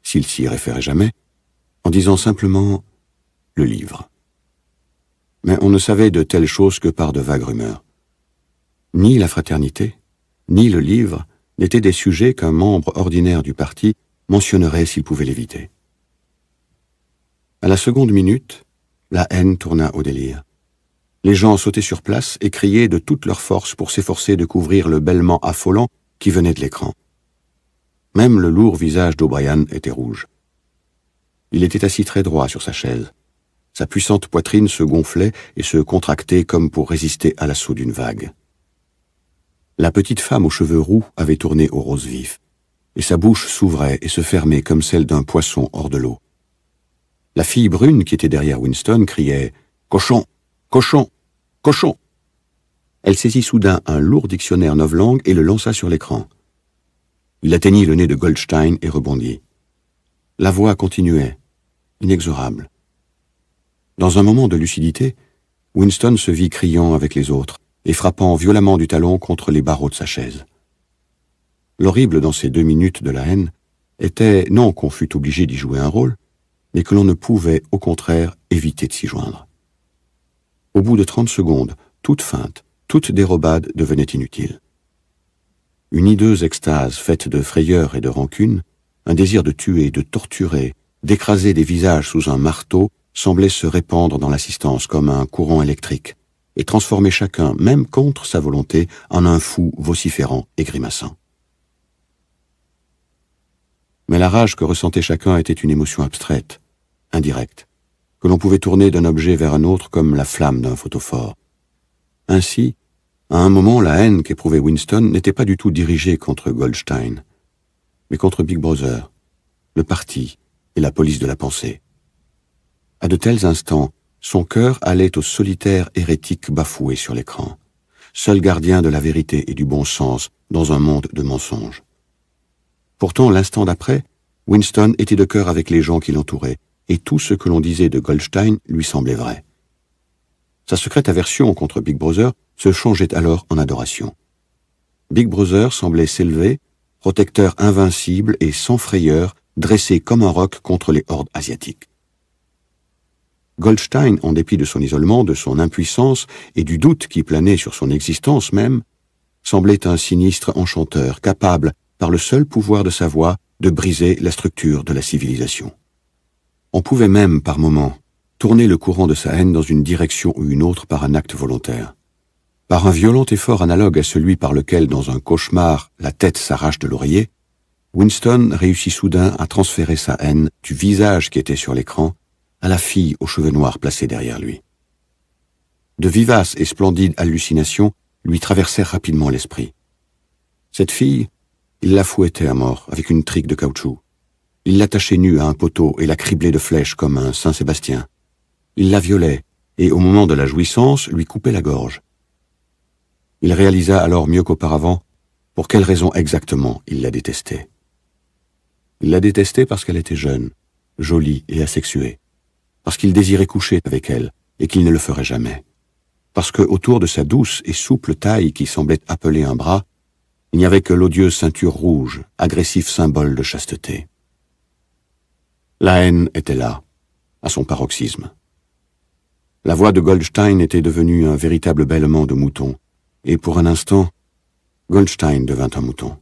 s'ils s'y référaient jamais, en disant simplement « le livre ». Mais on ne savait de telles choses que par de vagues rumeurs. Ni la fraternité, ni le livre n'étaient des sujets qu'un membre ordinaire du parti mentionnerait s'il pouvait l'éviter. À la seconde minute, la haine tourna au délire. Les gens sautaient sur place et criaient de toute leur force pour s'efforcer de couvrir le bêlement affolant qui venait de l'écran. Même le lourd visage d'O'Brien était rouge. Il était assis très droit sur sa chaise. Sa puissante poitrine se gonflait et se contractait comme pour résister à l'assaut d'une vague. La petite femme aux cheveux roux avait tourné au rose vif, et sa bouche s'ouvrait et se fermait comme celle d'un poisson hors de l'eau. La fille brune qui était derrière Winston criait « Cochon !» Cochon Cochon Elle saisit soudain un lourd dictionnaire novlangue et le lança sur l'écran. Il atteignit le nez de Goldstein et rebondit. La voix continuait, inexorable. Dans un moment de lucidité, Winston se vit criant avec les autres et frappant violemment du talon contre les barreaux de sa chaise. L'horrible dans ces deux minutes de la haine était non qu'on fût obligé d'y jouer un rôle, mais que l'on ne pouvait, au contraire, éviter de s'y joindre. Au bout de trente secondes, toute feinte, toute dérobade devenait inutile. Une hideuse extase faite de frayeur et de rancune, un désir de tuer, de torturer, d'écraser des visages sous un marteau, semblait se répandre dans l'assistance comme un courant électrique, et transformer chacun, même contre sa volonté, en un fou vociférant et grimaçant. Mais la rage que ressentait chacun était une émotion abstraite, indirecte, que l'on pouvait tourner d'un objet vers un autre comme la flamme d'un photophore. Ainsi, à un moment, la haine qu'éprouvait Winston n'était pas du tout dirigée contre Goldstein, mais contre Big Brother, le parti et la police de la pensée. À de tels instants, son cœur allait au solitaire hérétique bafoué sur l'écran, seul gardien de la vérité et du bon sens dans un monde de mensonges. Pourtant, l'instant d'après, Winston était de cœur avec les gens qui l'entouraient, et tout ce que l'on disait de Goldstein lui semblait vrai. Sa secrète aversion contre Big Brother se changeait alors en adoration. Big Brother semblait s'élever, protecteur invincible et sans frayeur, dressé comme un roc contre les hordes asiatiques. Goldstein, en dépit de son isolement, de son impuissance et du doute qui planait sur son existence même, semblait un sinistre enchanteur capable, par le seul pouvoir de sa voix, de briser la structure de la civilisation. On pouvait même, par moments, tourner le courant de sa haine dans une direction ou une autre par un acte volontaire. Par un violent effort analogue à celui par lequel, dans un cauchemar, la tête s'arrache de l'oreiller, Winston réussit soudain à transférer sa haine du visage qui était sur l'écran à la fille aux cheveux noirs placée derrière lui. De vivaces et splendides hallucinations lui traversèrent rapidement l'esprit. Cette fille, il la fouettait à mort avec une trique de caoutchouc. Il l'attachait nue à un poteau et la criblait de flèches comme un Saint-Sébastien. Il la violait, et au moment de la jouissance, lui coupait la gorge. Il réalisa alors mieux qu'auparavant pour quelle raison exactement il la détestait. Il la détestait parce qu'elle était jeune, jolie et asexuée, parce qu'il désirait coucher avec elle et qu'il ne le ferait jamais, parce que autour de sa douce et souple taille qui semblait appeler un bras, il n'y avait que l'odieuse ceinture rouge, agressif symbole de chasteté. La haine était là, à son paroxysme. La voix de Goldstein était devenue un véritable bêlement de mouton, et pour un instant, Goldstein devint un mouton.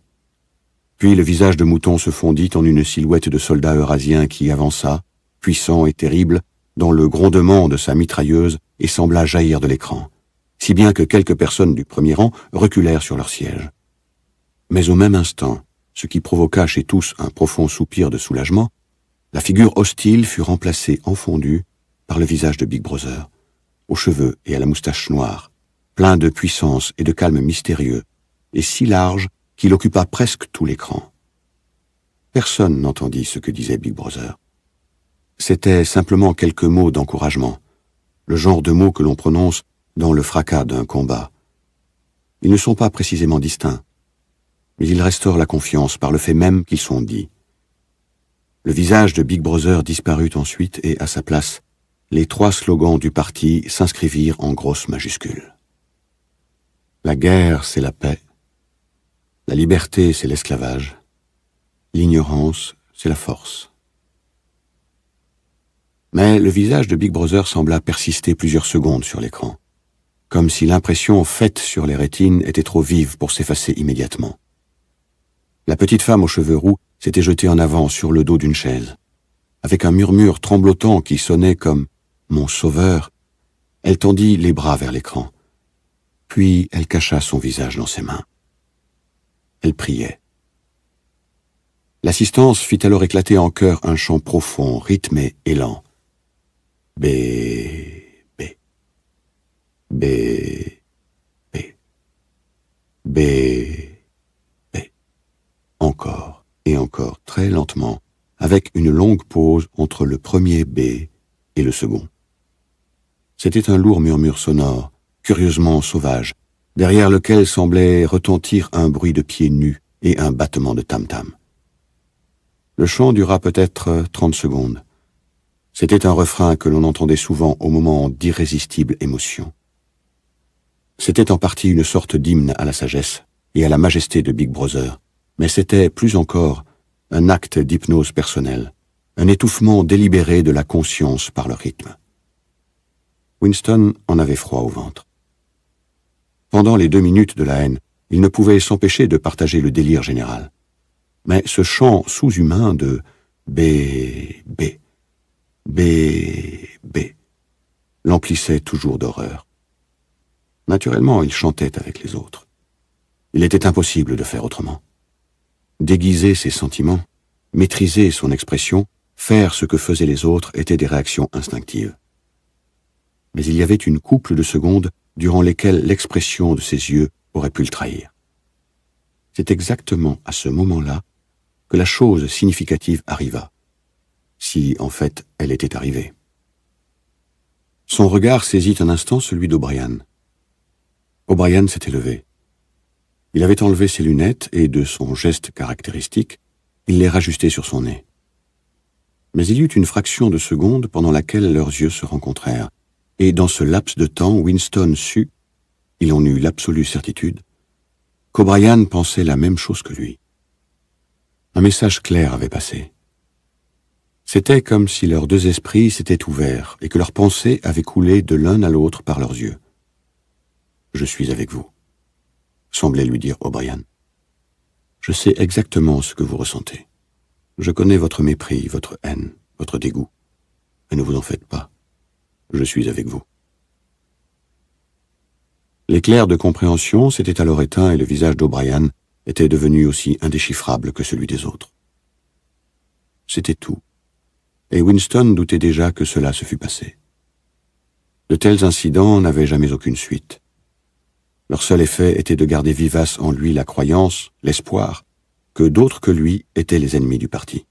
Puis le visage de mouton se fondit en une silhouette de soldat eurasien qui avança, puissant et terrible, dans le grondement de sa mitrailleuse et sembla jaillir de l'écran, si bien que quelques personnes du premier rang reculèrent sur leur siège. Mais au même instant, ce qui provoqua chez tous un profond soupir de soulagement, la figure hostile fut remplacée en fondue par le visage de Big Brother, aux cheveux et à la moustache noire, plein de puissance et de calme mystérieux, et si large qu'il occupa presque tout l'écran. Personne n'entendit ce que disait Big Brother. C'était simplement quelques mots d'encouragement, le genre de mots que l'on prononce dans le fracas d'un combat. Ils ne sont pas précisément distincts, mais ils restaurent la confiance par le fait même qu'ils sont dits. Le visage de Big Brother disparut ensuite et, à sa place, les trois slogans du parti s'inscrivirent en grosses majuscules. La guerre, c'est la paix. La liberté, c'est l'esclavage. L'ignorance, c'est la force. Mais le visage de Big Brother sembla persister plusieurs secondes sur l'écran, comme si l'impression faite sur les rétines était trop vive pour s'effacer immédiatement. La petite femme aux cheveux roux s'était jetée en avant sur le dos d'une chaise. Avec un murmure tremblotant qui sonnait comme « Mon sauveur », elle tendit les bras vers l'écran. Puis elle cacha son visage dans ses mains. Elle priait. L'assistance fit alors éclater en chœur un chant profond, rythmé et lent. B B bé, bé, encore très lentement, avec une longue pause entre le premier B et le second. C'était un lourd murmure sonore, curieusement sauvage, derrière lequel semblait retentir un bruit de pieds nus et un battement de tam-tam. Le chant dura peut-être trente secondes. C'était un refrain que l'on entendait souvent au moment d'irrésistible émotion. C'était en partie une sorte d'hymne à la sagesse et à la majesté de Big Brother, mais c'était, plus encore, un acte d'hypnose personnelle, un étouffement délibéré de la conscience par le rythme. Winston en avait froid au ventre. Pendant les deux minutes de la haine, il ne pouvait s'empêcher de partager le délire général. Mais ce chant sous-humain de B, B, B, B l'emplissait toujours d'horreur. Naturellement, il chantait avec les autres. Il était impossible de faire autrement. Déguiser ses sentiments, maîtriser son expression, faire ce que faisaient les autres étaient des réactions instinctives. Mais il y avait une couple de secondes durant lesquelles l'expression de ses yeux aurait pu le trahir. C'est exactement à ce moment-là que la chose significative arriva, si en fait elle était arrivée. Son regard saisit un instant celui d'O'Brien. O'Brien s'était levé. Il avait enlevé ses lunettes et, de son geste caractéristique, il les rajustait sur son nez. Mais il y eut une fraction de seconde pendant laquelle leurs yeux se rencontrèrent, et dans ce laps de temps, Winston sut, il en eut l'absolue certitude, qu'O'Brien pensait la même chose que lui. Un message clair avait passé. C'était comme si leurs deux esprits s'étaient ouverts et que leurs pensées avaient coulé de l'un à l'autre par leurs yeux. Je suis avec vous semblait lui dire O'Brien. Oh, je sais exactement ce que vous ressentez. Je connais votre mépris, votre haine, votre dégoût. Mais ne vous en faites pas. Je suis avec vous. L'éclair de compréhension s'était alors éteint et le visage d'O'Brien était devenu aussi indéchiffrable que celui des autres. C'était tout. Et Winston doutait déjà que cela se fût passé. De tels incidents n'avaient jamais aucune suite. Leur seul effet était de garder vivace en lui la croyance, l'espoir, que d'autres que lui étaient les ennemis du parti.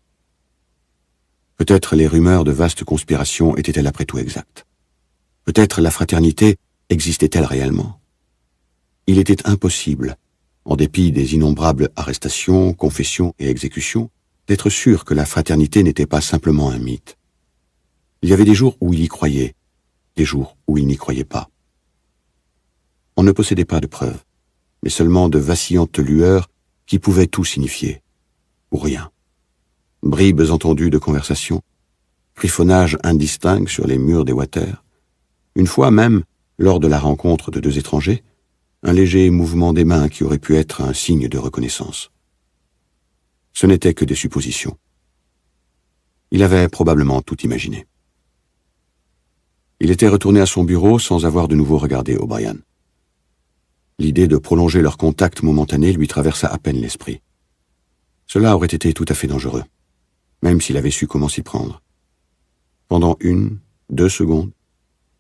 Peut-être les rumeurs de vastes conspirations étaient-elles après tout exactes. Peut-être la fraternité existait-elle réellement. Il était impossible, en dépit des innombrables arrestations, confessions et exécutions, d'être sûr que la fraternité n'était pas simplement un mythe. Il y avait des jours où il y croyait, des jours où il n'y croyait pas. On ne possédait pas de preuves, mais seulement de vacillantes lueurs qui pouvaient tout signifier. Ou rien. Bribes entendues de conversation, griffonnages indistincts sur les murs des water. Une fois même, lors de la rencontre de deux étrangers, un léger mouvement des mains qui aurait pu être un signe de reconnaissance. Ce n'était que des suppositions. Il avait probablement tout imaginé. Il était retourné à son bureau sans avoir de nouveau regardé O'Brien. L'idée de prolonger leur contact momentané lui traversa à peine l'esprit. Cela aurait été tout à fait dangereux, même s'il avait su comment s'y prendre. Pendant une, deux secondes,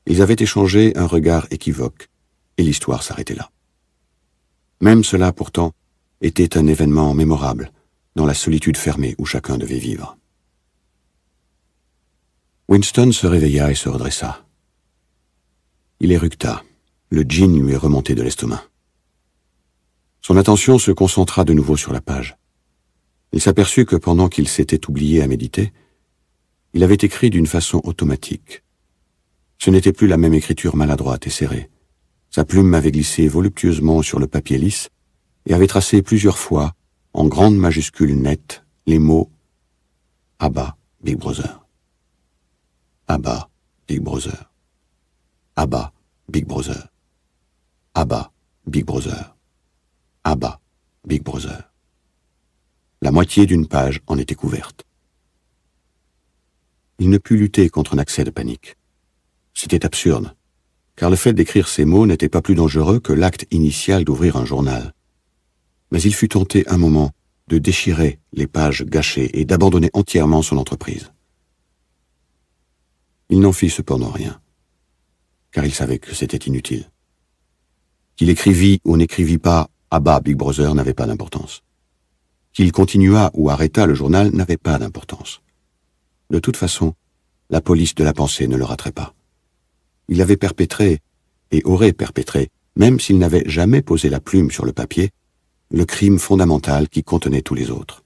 ils avaient échangé un regard équivoque, et l'histoire s'arrêtait là. Même cela, pourtant, était un événement mémorable, dans la solitude fermée où chacun devait vivre. Winston se réveilla et se redressa. Il éructa le djinn lui est remonté de l'estomac. Son attention se concentra de nouveau sur la page. Il s'aperçut que pendant qu'il s'était oublié à méditer, il avait écrit d'une façon automatique. Ce n'était plus la même écriture maladroite et serrée. Sa plume avait glissé voluptueusement sur le papier lisse et avait tracé plusieurs fois, en grandes majuscules nettes, les mots « Abba, Big Brother ».« Abba, Big Brother ».« Abba, Big Brother ». Abba, Big Brother. Abba, Big Brother. La moitié d'une page en était couverte. Il ne put lutter contre un accès de panique. C'était absurde, car le fait d'écrire ces mots n'était pas plus dangereux que l'acte initial d'ouvrir un journal. Mais il fut tenté un moment de déchirer les pages gâchées et d'abandonner entièrement son entreprise. Il n'en fit cependant rien, car il savait que c'était inutile. Qu'il écrivit ou n'écrivit pas à bas Big Brother n'avait pas d'importance. Qu'il continua ou arrêta le journal n'avait pas d'importance. De toute façon, la police de la pensée ne le raterait pas. Il avait perpétré, et aurait perpétré, même s'il n'avait jamais posé la plume sur le papier, le crime fondamental qui contenait tous les autres.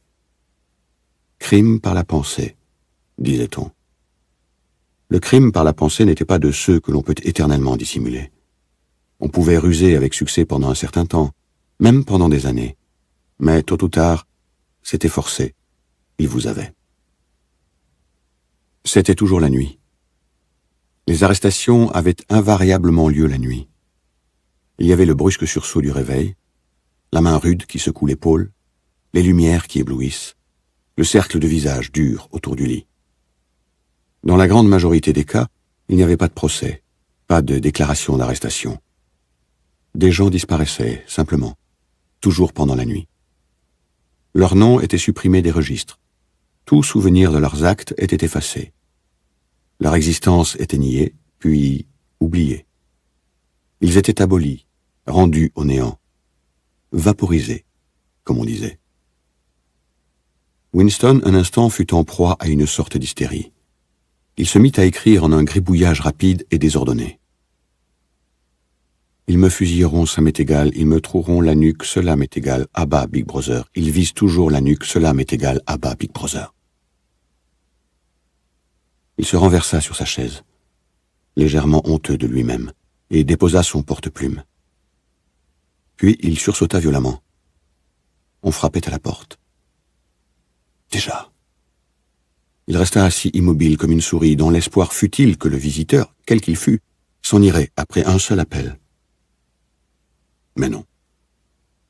Crime par la pensée, disait-on. Le crime par la pensée n'était pas de ceux que l'on peut éternellement dissimuler. On pouvait ruser avec succès pendant un certain temps, même pendant des années. Mais tôt ou tard, c'était forcé. Il vous avait. C'était toujours la nuit. Les arrestations avaient invariablement lieu la nuit. Il y avait le brusque sursaut du réveil, la main rude qui secoue l'épaule, les lumières qui éblouissent, le cercle de visage dur autour du lit. Dans la grande majorité des cas, il n'y avait pas de procès, pas de déclaration d'arrestation. Des gens disparaissaient, simplement, toujours pendant la nuit. Leurs noms étaient supprimés des registres. Tout souvenir de leurs actes était effacé. Leur existence était niée, puis oubliée. Ils étaient abolis, rendus au néant, vaporisés, comme on disait. Winston, un instant, fut en proie à une sorte d'hystérie. Il se mit à écrire en un gribouillage rapide et désordonné. Ils me fusilleront, ça m'est égal, ils me trouveront la nuque, cela m'est égal, à ah bas, Big Brother. Ils visent toujours la nuque, cela m'est égal, à ah bas, Big Brother. Il se renversa sur sa chaise, légèrement honteux de lui-même, et déposa son porte-plume. Puis il sursauta violemment. On frappait à la porte. Déjà. Il resta assis immobile comme une souris, dans l'espoir futile que le visiteur, quel qu'il fût, s'en irait après un seul appel. Mais non.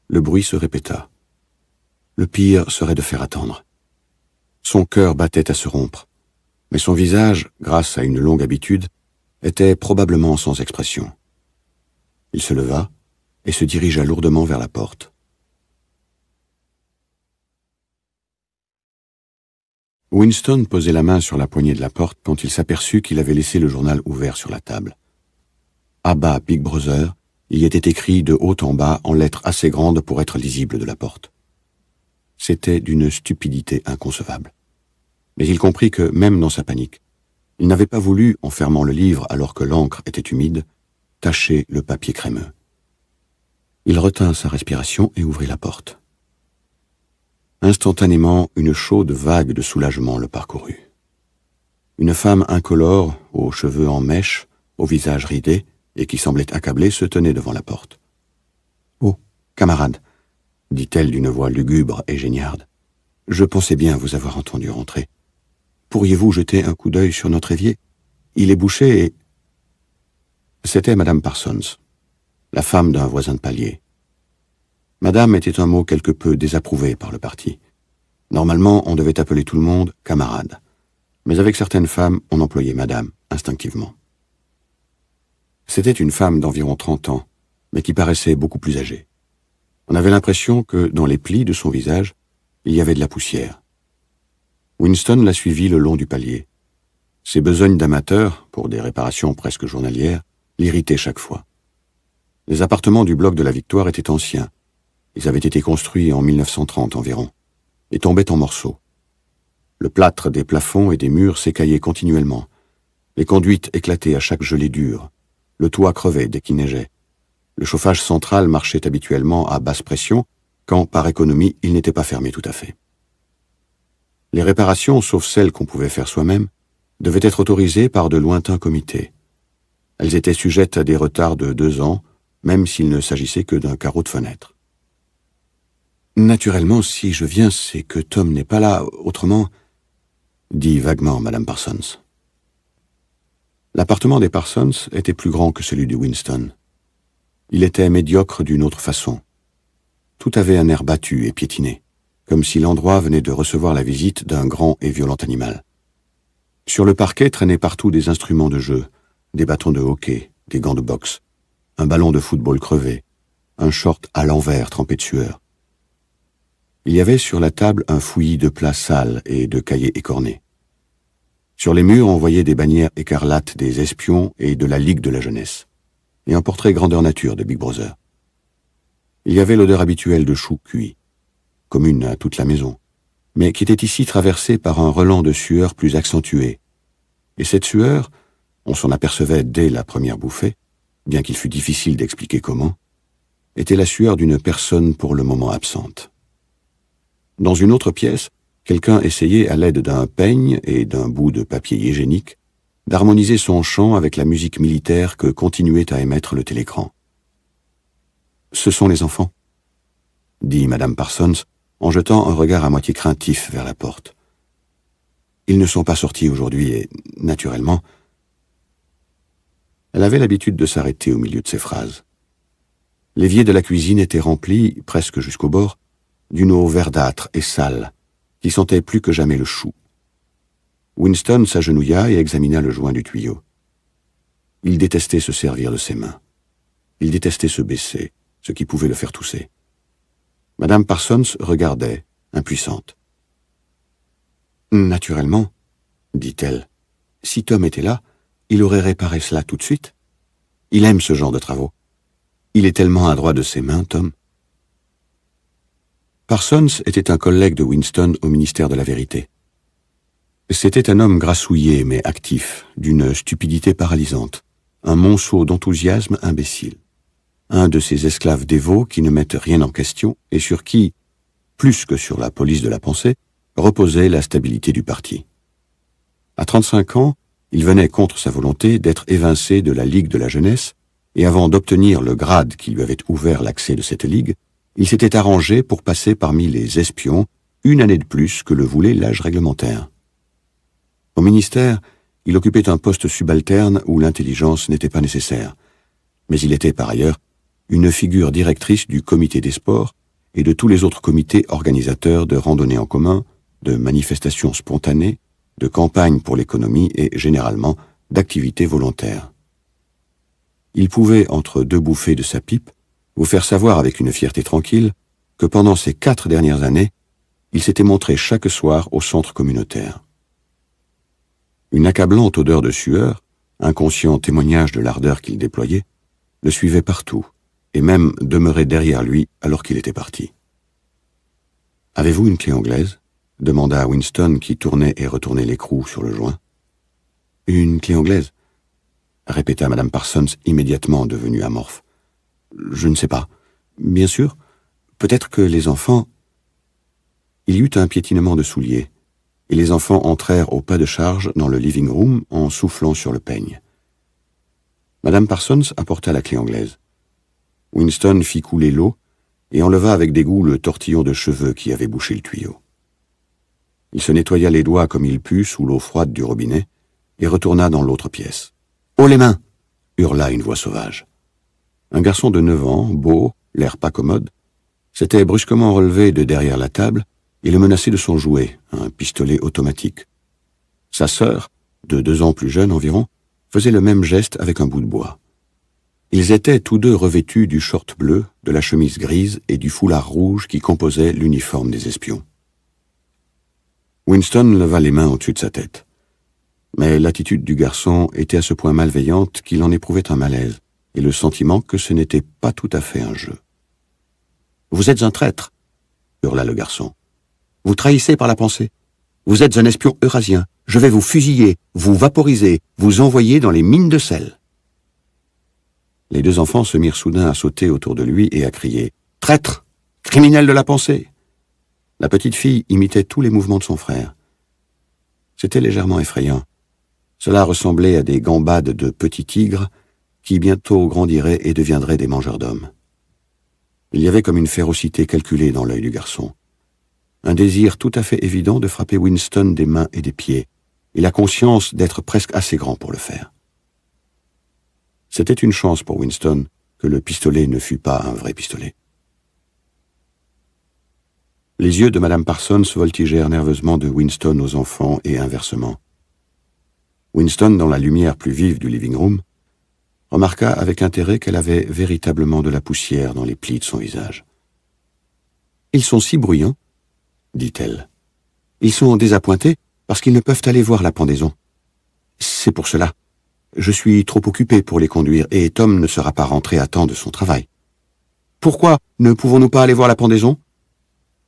Le bruit se répéta. Le pire serait de faire attendre. Son cœur battait à se rompre, mais son visage, grâce à une longue habitude, était probablement sans expression. Il se leva et se dirigea lourdement vers la porte. Winston posait la main sur la poignée de la porte quand il s'aperçut qu'il avait laissé le journal ouvert sur la table. Abba Big Brother y était écrit de haut en bas en lettres assez grandes pour être lisibles de la porte. C'était d'une stupidité inconcevable. Mais il comprit que, même dans sa panique, il n'avait pas voulu, en fermant le livre alors que l'encre était humide, tacher le papier crémeux. Il retint sa respiration et ouvrit la porte. Instantanément, une chaude vague de soulagement le parcourut. Une femme incolore, aux cheveux en mèche, au visage ridé, et qui semblait accablé, se tenait devant la porte. « Oh, camarade !» dit-elle d'une voix lugubre et géniarde. « Je pensais bien vous avoir entendu rentrer. Pourriez-vous jeter un coup d'œil sur notre évier Il est bouché et... » C'était Madame Parsons, la femme d'un voisin de palier. Madame était un mot quelque peu désapprouvé par le parti. Normalement, on devait appeler tout le monde « camarade », mais avec certaines femmes, on employait « madame » instinctivement. C'était une femme d'environ 30 ans, mais qui paraissait beaucoup plus âgée. On avait l'impression que, dans les plis de son visage, il y avait de la poussière. Winston la suivit le long du palier. Ses besognes d'amateur, pour des réparations presque journalières, l'irritaient chaque fois. Les appartements du bloc de la Victoire étaient anciens. Ils avaient été construits en 1930 environ, et tombaient en morceaux. Le plâtre des plafonds et des murs s'écaillait continuellement. Les conduites éclataient à chaque gelée dure le toit crevait dès qu'il neigeait. Le chauffage central marchait habituellement à basse pression, quand, par économie, il n'était pas fermé tout à fait. Les réparations, sauf celles qu'on pouvait faire soi-même, devaient être autorisées par de lointains comités. Elles étaient sujettes à des retards de deux ans, même s'il ne s'agissait que d'un carreau de fenêtre. Naturellement, si je viens, c'est que Tom n'est pas là, autrement, dit vaguement Madame Parsons. L'appartement des Parsons était plus grand que celui de Winston. Il était médiocre d'une autre façon. Tout avait un air battu et piétiné, comme si l'endroit venait de recevoir la visite d'un grand et violent animal. Sur le parquet traînaient partout des instruments de jeu, des bâtons de hockey, des gants de boxe, un ballon de football crevé, un short à l'envers trempé de sueur. Il y avait sur la table un fouillis de plats sales et de cahiers écornés. Sur les murs, on voyait des bannières écarlates des espions et de la Ligue de la jeunesse. Et un portrait grandeur nature de Big Brother. Il y avait l'odeur habituelle de choux cuit, commune à toute la maison, mais qui était ici traversée par un relent de sueur plus accentué. Et cette sueur, on s'en apercevait dès la première bouffée, bien qu'il fût difficile d'expliquer comment, était la sueur d'une personne pour le moment absente. Dans une autre pièce, quelqu'un essayait, à l'aide d'un peigne et d'un bout de papier hygiénique, d'harmoniser son chant avec la musique militaire que continuait à émettre le télécran. « Ce sont les enfants », dit Madame Parsons, en jetant un regard à moitié craintif vers la porte. Ils ne sont pas sortis aujourd'hui et, naturellement, elle avait l'habitude de s'arrêter au milieu de ses phrases. L'évier de la cuisine était rempli, presque jusqu'au bord, d'une eau verdâtre et sale, qui sentait plus que jamais le chou. Winston s'agenouilla et examina le joint du tuyau. Il détestait se servir de ses mains. Il détestait se baisser, ce qui pouvait le faire tousser. Madame Parsons regardait, impuissante. Naturellement, dit-elle, si Tom était là, il aurait réparé cela tout de suite. Il aime ce genre de travaux. Il est tellement adroit de ses mains, Tom. Parsons était un collègue de Winston au ministère de la Vérité. C'était un homme grassouillé mais actif, d'une stupidité paralysante, un monceau d'enthousiasme imbécile. Un de ces esclaves dévots qui ne mettent rien en question et sur qui, plus que sur la police de la pensée, reposait la stabilité du parti. À 35 ans, il venait contre sa volonté d'être évincé de la Ligue de la Jeunesse, et avant d'obtenir le grade qui lui avait ouvert l'accès de cette Ligue, il s'était arrangé pour passer parmi les espions une année de plus que le voulait l'âge réglementaire. Au ministère, il occupait un poste subalterne où l'intelligence n'était pas nécessaire, mais il était par ailleurs une figure directrice du comité des sports et de tous les autres comités organisateurs de randonnées en commun, de manifestations spontanées, de campagnes pour l'économie et, généralement, d'activités volontaires. Il pouvait, entre deux bouffées de sa pipe, vous faire savoir avec une fierté tranquille que pendant ces quatre dernières années, il s'était montré chaque soir au centre communautaire. Une accablante odeur de sueur, inconscient témoignage de l'ardeur qu'il déployait, le suivait partout, et même demeurait derrière lui alors qu'il était parti. « Avez-vous une clé anglaise ?» demanda Winston qui tournait et retournait l'écrou sur le joint. « Une clé anglaise ?» répéta Madame Parsons immédiatement devenue amorphe. Je ne sais pas. Bien sûr, peut-être que les enfants... Il y eut un piétinement de souliers, et les enfants entrèrent au pas de charge dans le living room en soufflant sur le peigne. Madame Parsons apporta la clé anglaise. Winston fit couler l'eau et enleva avec dégoût le tortillon de cheveux qui avait bouché le tuyau. Il se nettoya les doigts comme il put sous l'eau froide du robinet et retourna dans l'autre pièce. « Oh les mains !» hurla une voix sauvage. Un garçon de neuf ans, beau, l'air pas commode, s'était brusquement relevé de derrière la table et le menaçait de son jouet, un pistolet automatique. Sa sœur, de deux ans plus jeune environ, faisait le même geste avec un bout de bois. Ils étaient tous deux revêtus du short bleu, de la chemise grise et du foulard rouge qui composait l'uniforme des espions. Winston leva les mains au-dessus de sa tête. Mais l'attitude du garçon était à ce point malveillante qu'il en éprouvait un malaise et le sentiment que ce n'était pas tout à fait un jeu. « Vous êtes un traître !» hurla le garçon. « Vous trahissez par la pensée. Vous êtes un espion eurasien. Je vais vous fusiller, vous vaporiser, vous envoyer dans les mines de sel. » Les deux enfants se mirent soudain à sauter autour de lui et à crier « Traître Criminel de la pensée !» La petite fille imitait tous les mouvements de son frère. C'était légèrement effrayant. Cela ressemblait à des gambades de petits tigres qui bientôt grandiraient et deviendraient des mangeurs d'hommes. Il y avait comme une férocité calculée dans l'œil du garçon. Un désir tout à fait évident de frapper Winston des mains et des pieds, et la conscience d'être presque assez grand pour le faire. C'était une chance pour Winston que le pistolet ne fût pas un vrai pistolet. Les yeux de Madame Parsons voltigèrent nerveusement de Winston aux enfants et inversement. Winston, dans la lumière plus vive du living room, remarqua avec intérêt qu'elle avait véritablement de la poussière dans les plis de son visage. « Ils sont si bruyants, » dit-elle. « Ils sont désappointés parce qu'ils ne peuvent aller voir la pendaison. C'est pour cela. Je suis trop occupé pour les conduire et Tom ne sera pas rentré à temps de son travail. Pourquoi ne pouvons-nous pas aller voir la pendaison ?»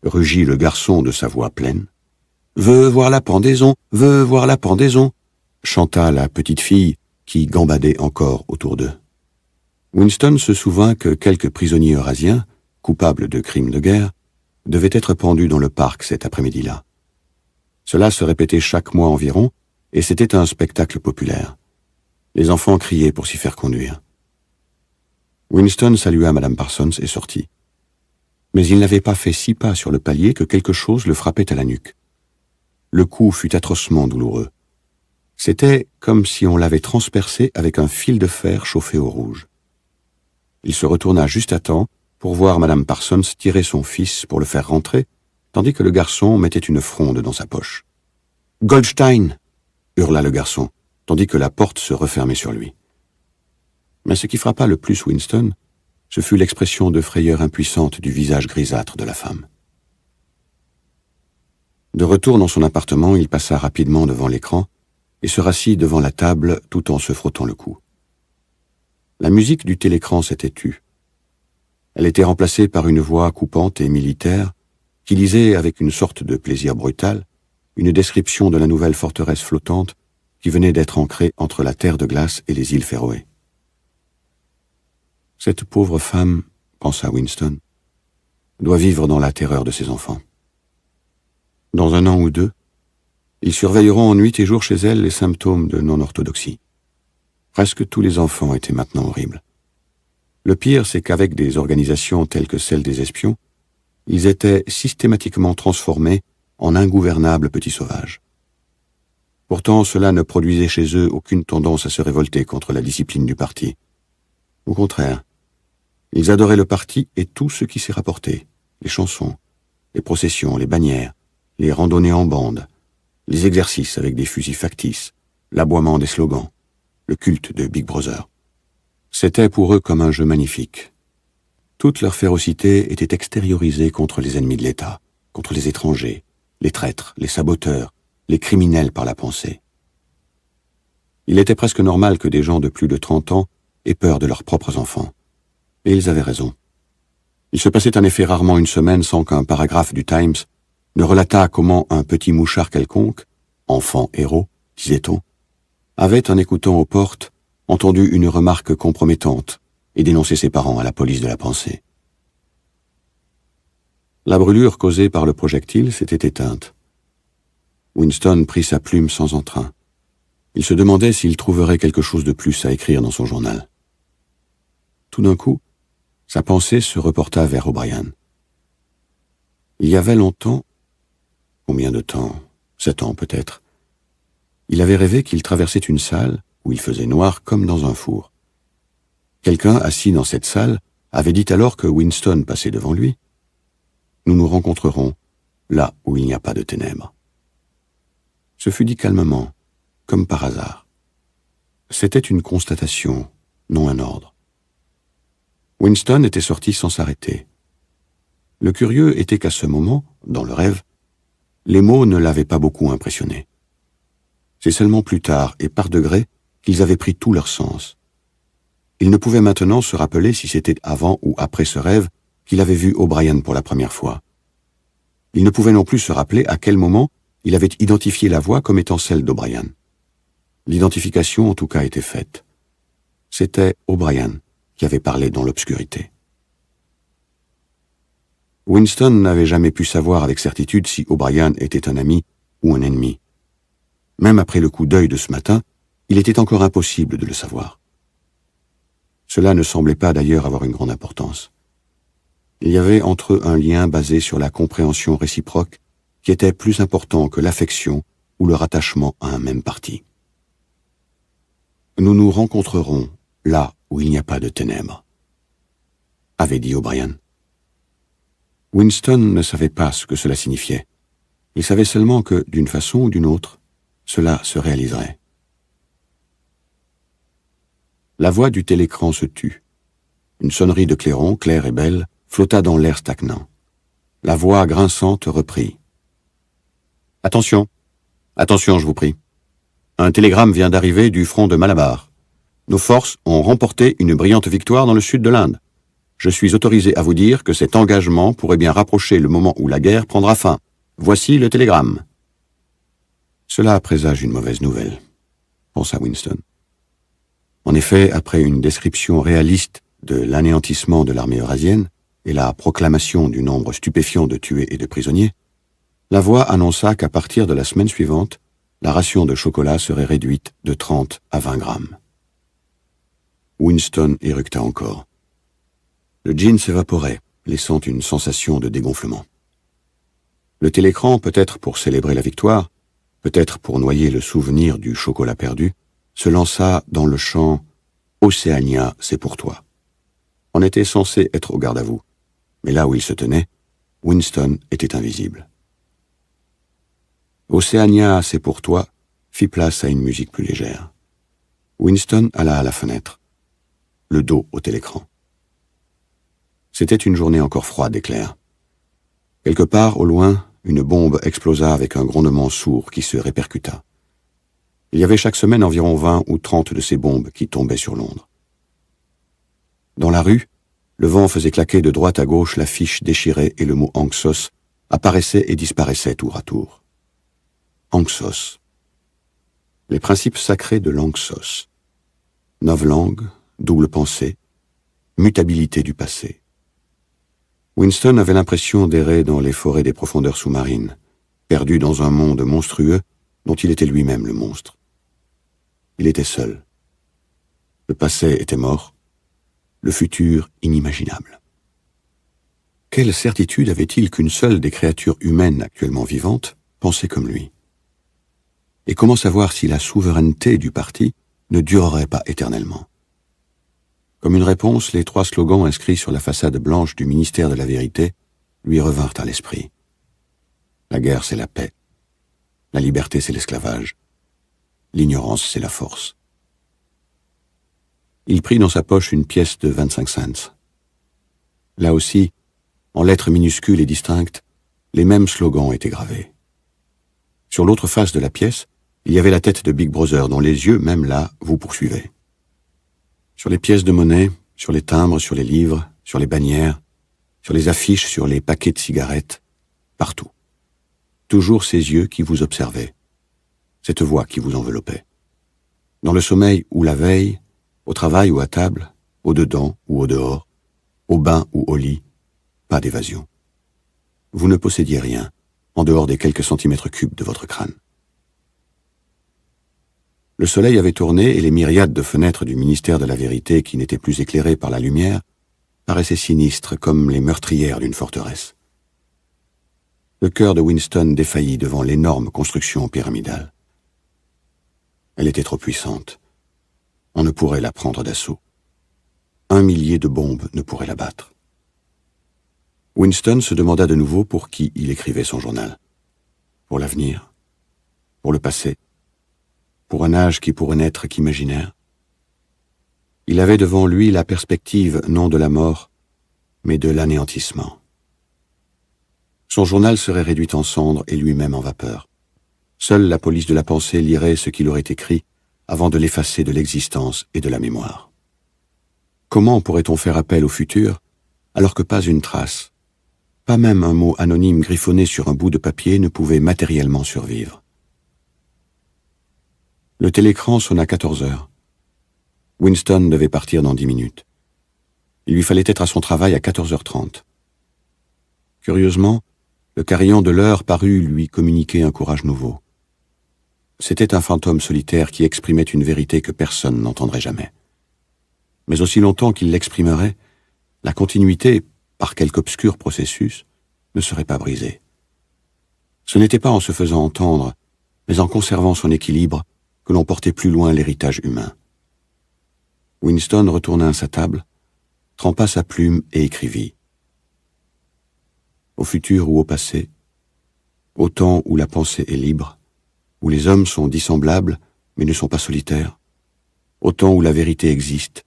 rugit le garçon de sa voix pleine. « Veux voir la pendaison, veux voir la pendaison !» chanta la petite fille qui gambadaient encore autour d'eux. Winston se souvint que quelques prisonniers eurasiens, coupables de crimes de guerre, devaient être pendus dans le parc cet après-midi-là. Cela se répétait chaque mois environ, et c'était un spectacle populaire. Les enfants criaient pour s'y faire conduire. Winston salua Madame Parsons et sortit. Mais il n'avait pas fait six pas sur le palier que quelque chose le frappait à la nuque. Le coup fut atrocement douloureux. C'était comme si on l'avait transpercé avec un fil de fer chauffé au rouge. Il se retourna juste à temps pour voir Madame Parsons tirer son fils pour le faire rentrer, tandis que le garçon mettait une fronde dans sa poche. « Goldstein !» hurla le garçon, tandis que la porte se refermait sur lui. Mais ce qui frappa le plus Winston, ce fut l'expression de frayeur impuissante du visage grisâtre de la femme. De retour dans son appartement, il passa rapidement devant l'écran, et se rassit devant la table tout en se frottant le cou. La musique du télécran s'était tue. Elle était remplacée par une voix coupante et militaire qui lisait avec une sorte de plaisir brutal une description de la nouvelle forteresse flottante qui venait d'être ancrée entre la terre de glace et les îles Féroé. Cette pauvre femme, pensa Winston, doit vivre dans la terreur de ses enfants. Dans un an ou deux, ils surveilleront en nuit et jour chez elles les symptômes de non-orthodoxie. Presque tous les enfants étaient maintenant horribles. Le pire, c'est qu'avec des organisations telles que celles des espions, ils étaient systématiquement transformés en ingouvernables petits sauvages. Pourtant, cela ne produisait chez eux aucune tendance à se révolter contre la discipline du parti. Au contraire, ils adoraient le parti et tout ce qui s'y rapportait, les chansons, les processions, les bannières, les randonnées en bande, les exercices avec des fusils factices, l'aboiement des slogans, le culte de Big Brother. C'était pour eux comme un jeu magnifique. Toute leur férocité était extériorisée contre les ennemis de l'État, contre les étrangers, les traîtres, les saboteurs, les criminels par la pensée. Il était presque normal que des gens de plus de 30 ans aient peur de leurs propres enfants. Et ils avaient raison. Il se passait en effet rarement une semaine sans qu'un paragraphe du Times ne relata comment un petit mouchard quelconque, enfant héros, disait-on, avait, en écoutant aux portes, entendu une remarque compromettante et dénoncé ses parents à la police de la pensée. La brûlure causée par le projectile s'était éteinte. Winston prit sa plume sans entrain. Il se demandait s'il trouverait quelque chose de plus à écrire dans son journal. Tout d'un coup, sa pensée se reporta vers O'Brien. Il y avait longtemps, Combien de temps Sept ans peut-être. Il avait rêvé qu'il traversait une salle où il faisait noir comme dans un four. Quelqu'un assis dans cette salle avait dit alors que Winston passait devant lui. Nous nous rencontrerons là où il n'y a pas de ténèbres. Ce fut dit calmement, comme par hasard. C'était une constatation, non un ordre. Winston était sorti sans s'arrêter. Le curieux était qu'à ce moment, dans le rêve, les mots ne l'avaient pas beaucoup impressionné. C'est seulement plus tard, et par degrés, qu'ils avaient pris tout leur sens. Il ne pouvait maintenant se rappeler si c'était avant ou après ce rêve qu'il avait vu O'Brien pour la première fois. Il ne pouvait non plus se rappeler à quel moment il avait identifié la voix comme étant celle d'O'Brien. L'identification en tout cas était faite. C'était O'Brien qui avait parlé dans l'obscurité. Winston n'avait jamais pu savoir avec certitude si O'Brien était un ami ou un ennemi. Même après le coup d'œil de ce matin, il était encore impossible de le savoir. Cela ne semblait pas d'ailleurs avoir une grande importance. Il y avait entre eux un lien basé sur la compréhension réciproque qui était plus important que l'affection ou le rattachement à un même parti. Nous nous rencontrerons là où il n'y a pas de ténèbres, avait dit O'Brien. Winston ne savait pas ce que cela signifiait. Il savait seulement que, d'une façon ou d'une autre, cela se réaliserait. La voix du télécran se tut. Une sonnerie de clairon, claire et belle, flotta dans l'air stagnant. La voix grinçante reprit. « Attention Attention, je vous prie. Un télégramme vient d'arriver du front de Malabar. Nos forces ont remporté une brillante victoire dans le sud de l'Inde je suis autorisé à vous dire que cet engagement pourrait bien rapprocher le moment où la guerre prendra fin. Voici le télégramme. Cela présage une mauvaise nouvelle, pensa Winston. En effet, après une description réaliste de l'anéantissement de l'armée eurasienne et la proclamation du nombre stupéfiant de tués et de prisonniers, la voix annonça qu'à partir de la semaine suivante, la ration de chocolat serait réduite de 30 à 20 grammes. Winston éructa encore. Le jean s'évaporait, laissant une sensation de dégonflement. Le télécran, peut-être pour célébrer la victoire, peut-être pour noyer le souvenir du chocolat perdu, se lança dans le chant « Océania, c'est pour toi ». On était censé être au garde à vous, mais là où il se tenait, Winston était invisible. Océania, c'est pour toi, fit place à une musique plus légère. Winston alla à la fenêtre, le dos au télécran. C'était une journée encore froide et claire. Quelque part, au loin, une bombe explosa avec un grondement sourd qui se répercuta. Il y avait chaque semaine environ vingt ou trente de ces bombes qui tombaient sur Londres. Dans la rue, le vent faisait claquer de droite à gauche l'affiche déchirée et le mot Anxos apparaissait et disparaissait tour à tour. Anxos. Les principes sacrés de l'Anxos. langues, double pensée, mutabilité du passé. Winston avait l'impression d'errer dans les forêts des profondeurs sous-marines, perdu dans un monde monstrueux dont il était lui-même le monstre. Il était seul. Le passé était mort, le futur inimaginable. Quelle certitude avait-il qu'une seule des créatures humaines actuellement vivantes pensait comme lui Et comment savoir si la souveraineté du parti ne durerait pas éternellement comme une réponse, les trois slogans inscrits sur la façade blanche du ministère de la Vérité lui revinrent à l'esprit. La guerre, c'est la paix. La liberté, c'est l'esclavage. L'ignorance, c'est la force. Il prit dans sa poche une pièce de 25 cents. Là aussi, en lettres minuscules et distinctes, les mêmes slogans étaient gravés. Sur l'autre face de la pièce, il y avait la tête de Big Brother, dont les yeux, même là, vous poursuivaient sur les pièces de monnaie, sur les timbres, sur les livres, sur les bannières, sur les affiches, sur les paquets de cigarettes, partout. Toujours ces yeux qui vous observaient, cette voix qui vous enveloppait. Dans le sommeil ou la veille, au travail ou à table, au dedans ou au dehors, au bain ou au lit, pas d'évasion. Vous ne possédiez rien, en dehors des quelques centimètres cubes de votre crâne. Le soleil avait tourné et les myriades de fenêtres du ministère de la Vérité qui n'étaient plus éclairées par la lumière paraissaient sinistres comme les meurtrières d'une forteresse. Le cœur de Winston défaillit devant l'énorme construction pyramidale. Elle était trop puissante. On ne pourrait la prendre d'assaut. Un millier de bombes ne pourrait la battre. Winston se demanda de nouveau pour qui il écrivait son journal. Pour l'avenir Pour le passé pour un âge qui pourrait naître qu'imaginaire. Il avait devant lui la perspective non de la mort, mais de l'anéantissement. Son journal serait réduit en cendres et lui-même en vapeur. Seule la police de la pensée lirait ce qu'il aurait écrit avant de l'effacer de l'existence et de la mémoire. Comment pourrait-on faire appel au futur alors que pas une trace, pas même un mot anonyme griffonné sur un bout de papier ne pouvait matériellement survivre le télécran sonna 14 heures. Winston devait partir dans dix minutes. Il lui fallait être à son travail à 14h30. Curieusement, le carillon de l'heure parut lui communiquer un courage nouveau. C'était un fantôme solitaire qui exprimait une vérité que personne n'entendrait jamais. Mais aussi longtemps qu'il l'exprimerait, la continuité, par quelque obscur processus, ne serait pas brisée. Ce n'était pas en se faisant entendre, mais en conservant son équilibre que l'on portait plus loin l'héritage humain. Winston retourna à sa table, trempa sa plume et écrivit. Au futur ou au passé, au temps où la pensée est libre, où les hommes sont dissemblables mais ne sont pas solitaires, au temps où la vérité existe,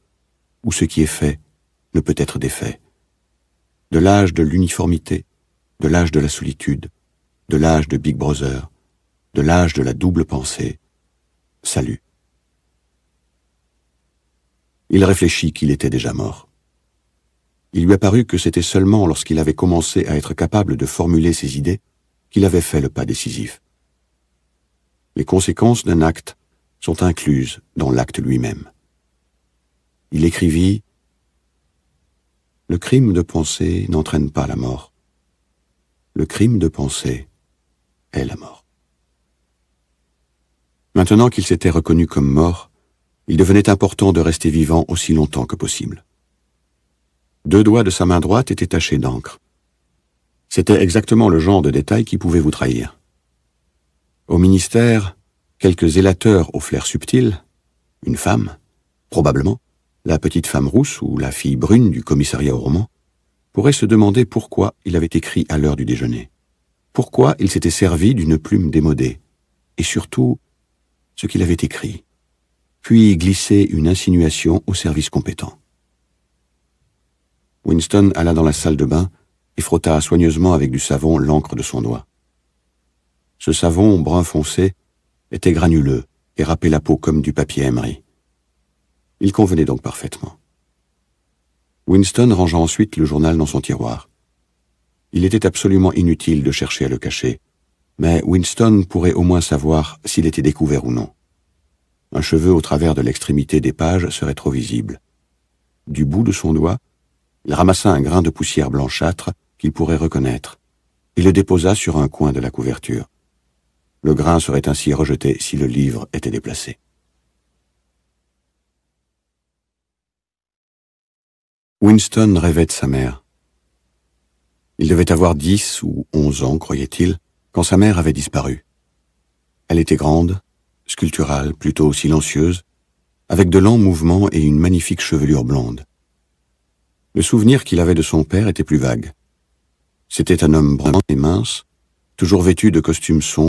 où ce qui est fait ne peut être défait. De l'âge de l'uniformité, de l'âge de la solitude, de l'âge de Big Brother, de l'âge de la double pensée, salut. Il réfléchit qu'il était déjà mort. Il lui apparut que c'était seulement lorsqu'il avait commencé à être capable de formuler ses idées qu'il avait fait le pas décisif. Les conséquences d'un acte sont incluses dans l'acte lui-même. Il écrivit « Le crime de pensée n'entraîne pas la mort. Le crime de pensée est la mort. » Maintenant qu'il s'était reconnu comme mort, il devenait important de rester vivant aussi longtemps que possible. Deux doigts de sa main droite étaient tachés d'encre. C'était exactement le genre de détail qui pouvait vous trahir. Au ministère, quelques élateurs au flair subtil, une femme, probablement, la petite femme rousse ou la fille brune du commissariat au roman, pourraient se demander pourquoi il avait écrit à l'heure du déjeuner, pourquoi il s'était servi d'une plume démodée, et surtout, ce qu'il avait écrit, puis glisser une insinuation au service compétent. Winston alla dans la salle de bain et frotta soigneusement avec du savon l'encre de son doigt. Ce savon brun foncé était granuleux et râpait la peau comme du papier émeri. Il convenait donc parfaitement. Winston rangea ensuite le journal dans son tiroir. Il était absolument inutile de chercher à le cacher, mais Winston pourrait au moins savoir s'il était découvert ou non. Un cheveu au travers de l'extrémité des pages serait trop visible. Du bout de son doigt, il ramassa un grain de poussière blanchâtre qu'il pourrait reconnaître, et le déposa sur un coin de la couverture. Le grain serait ainsi rejeté si le livre était déplacé. Winston rêvait de sa mère. Il devait avoir dix ou onze ans, croyait-il, quand sa mère avait disparu. Elle était grande, sculpturale, plutôt silencieuse, avec de lents mouvements et une magnifique chevelure blonde. Le souvenir qu'il avait de son père était plus vague. C'était un homme brun et mince, toujours vêtu de costumes sombres,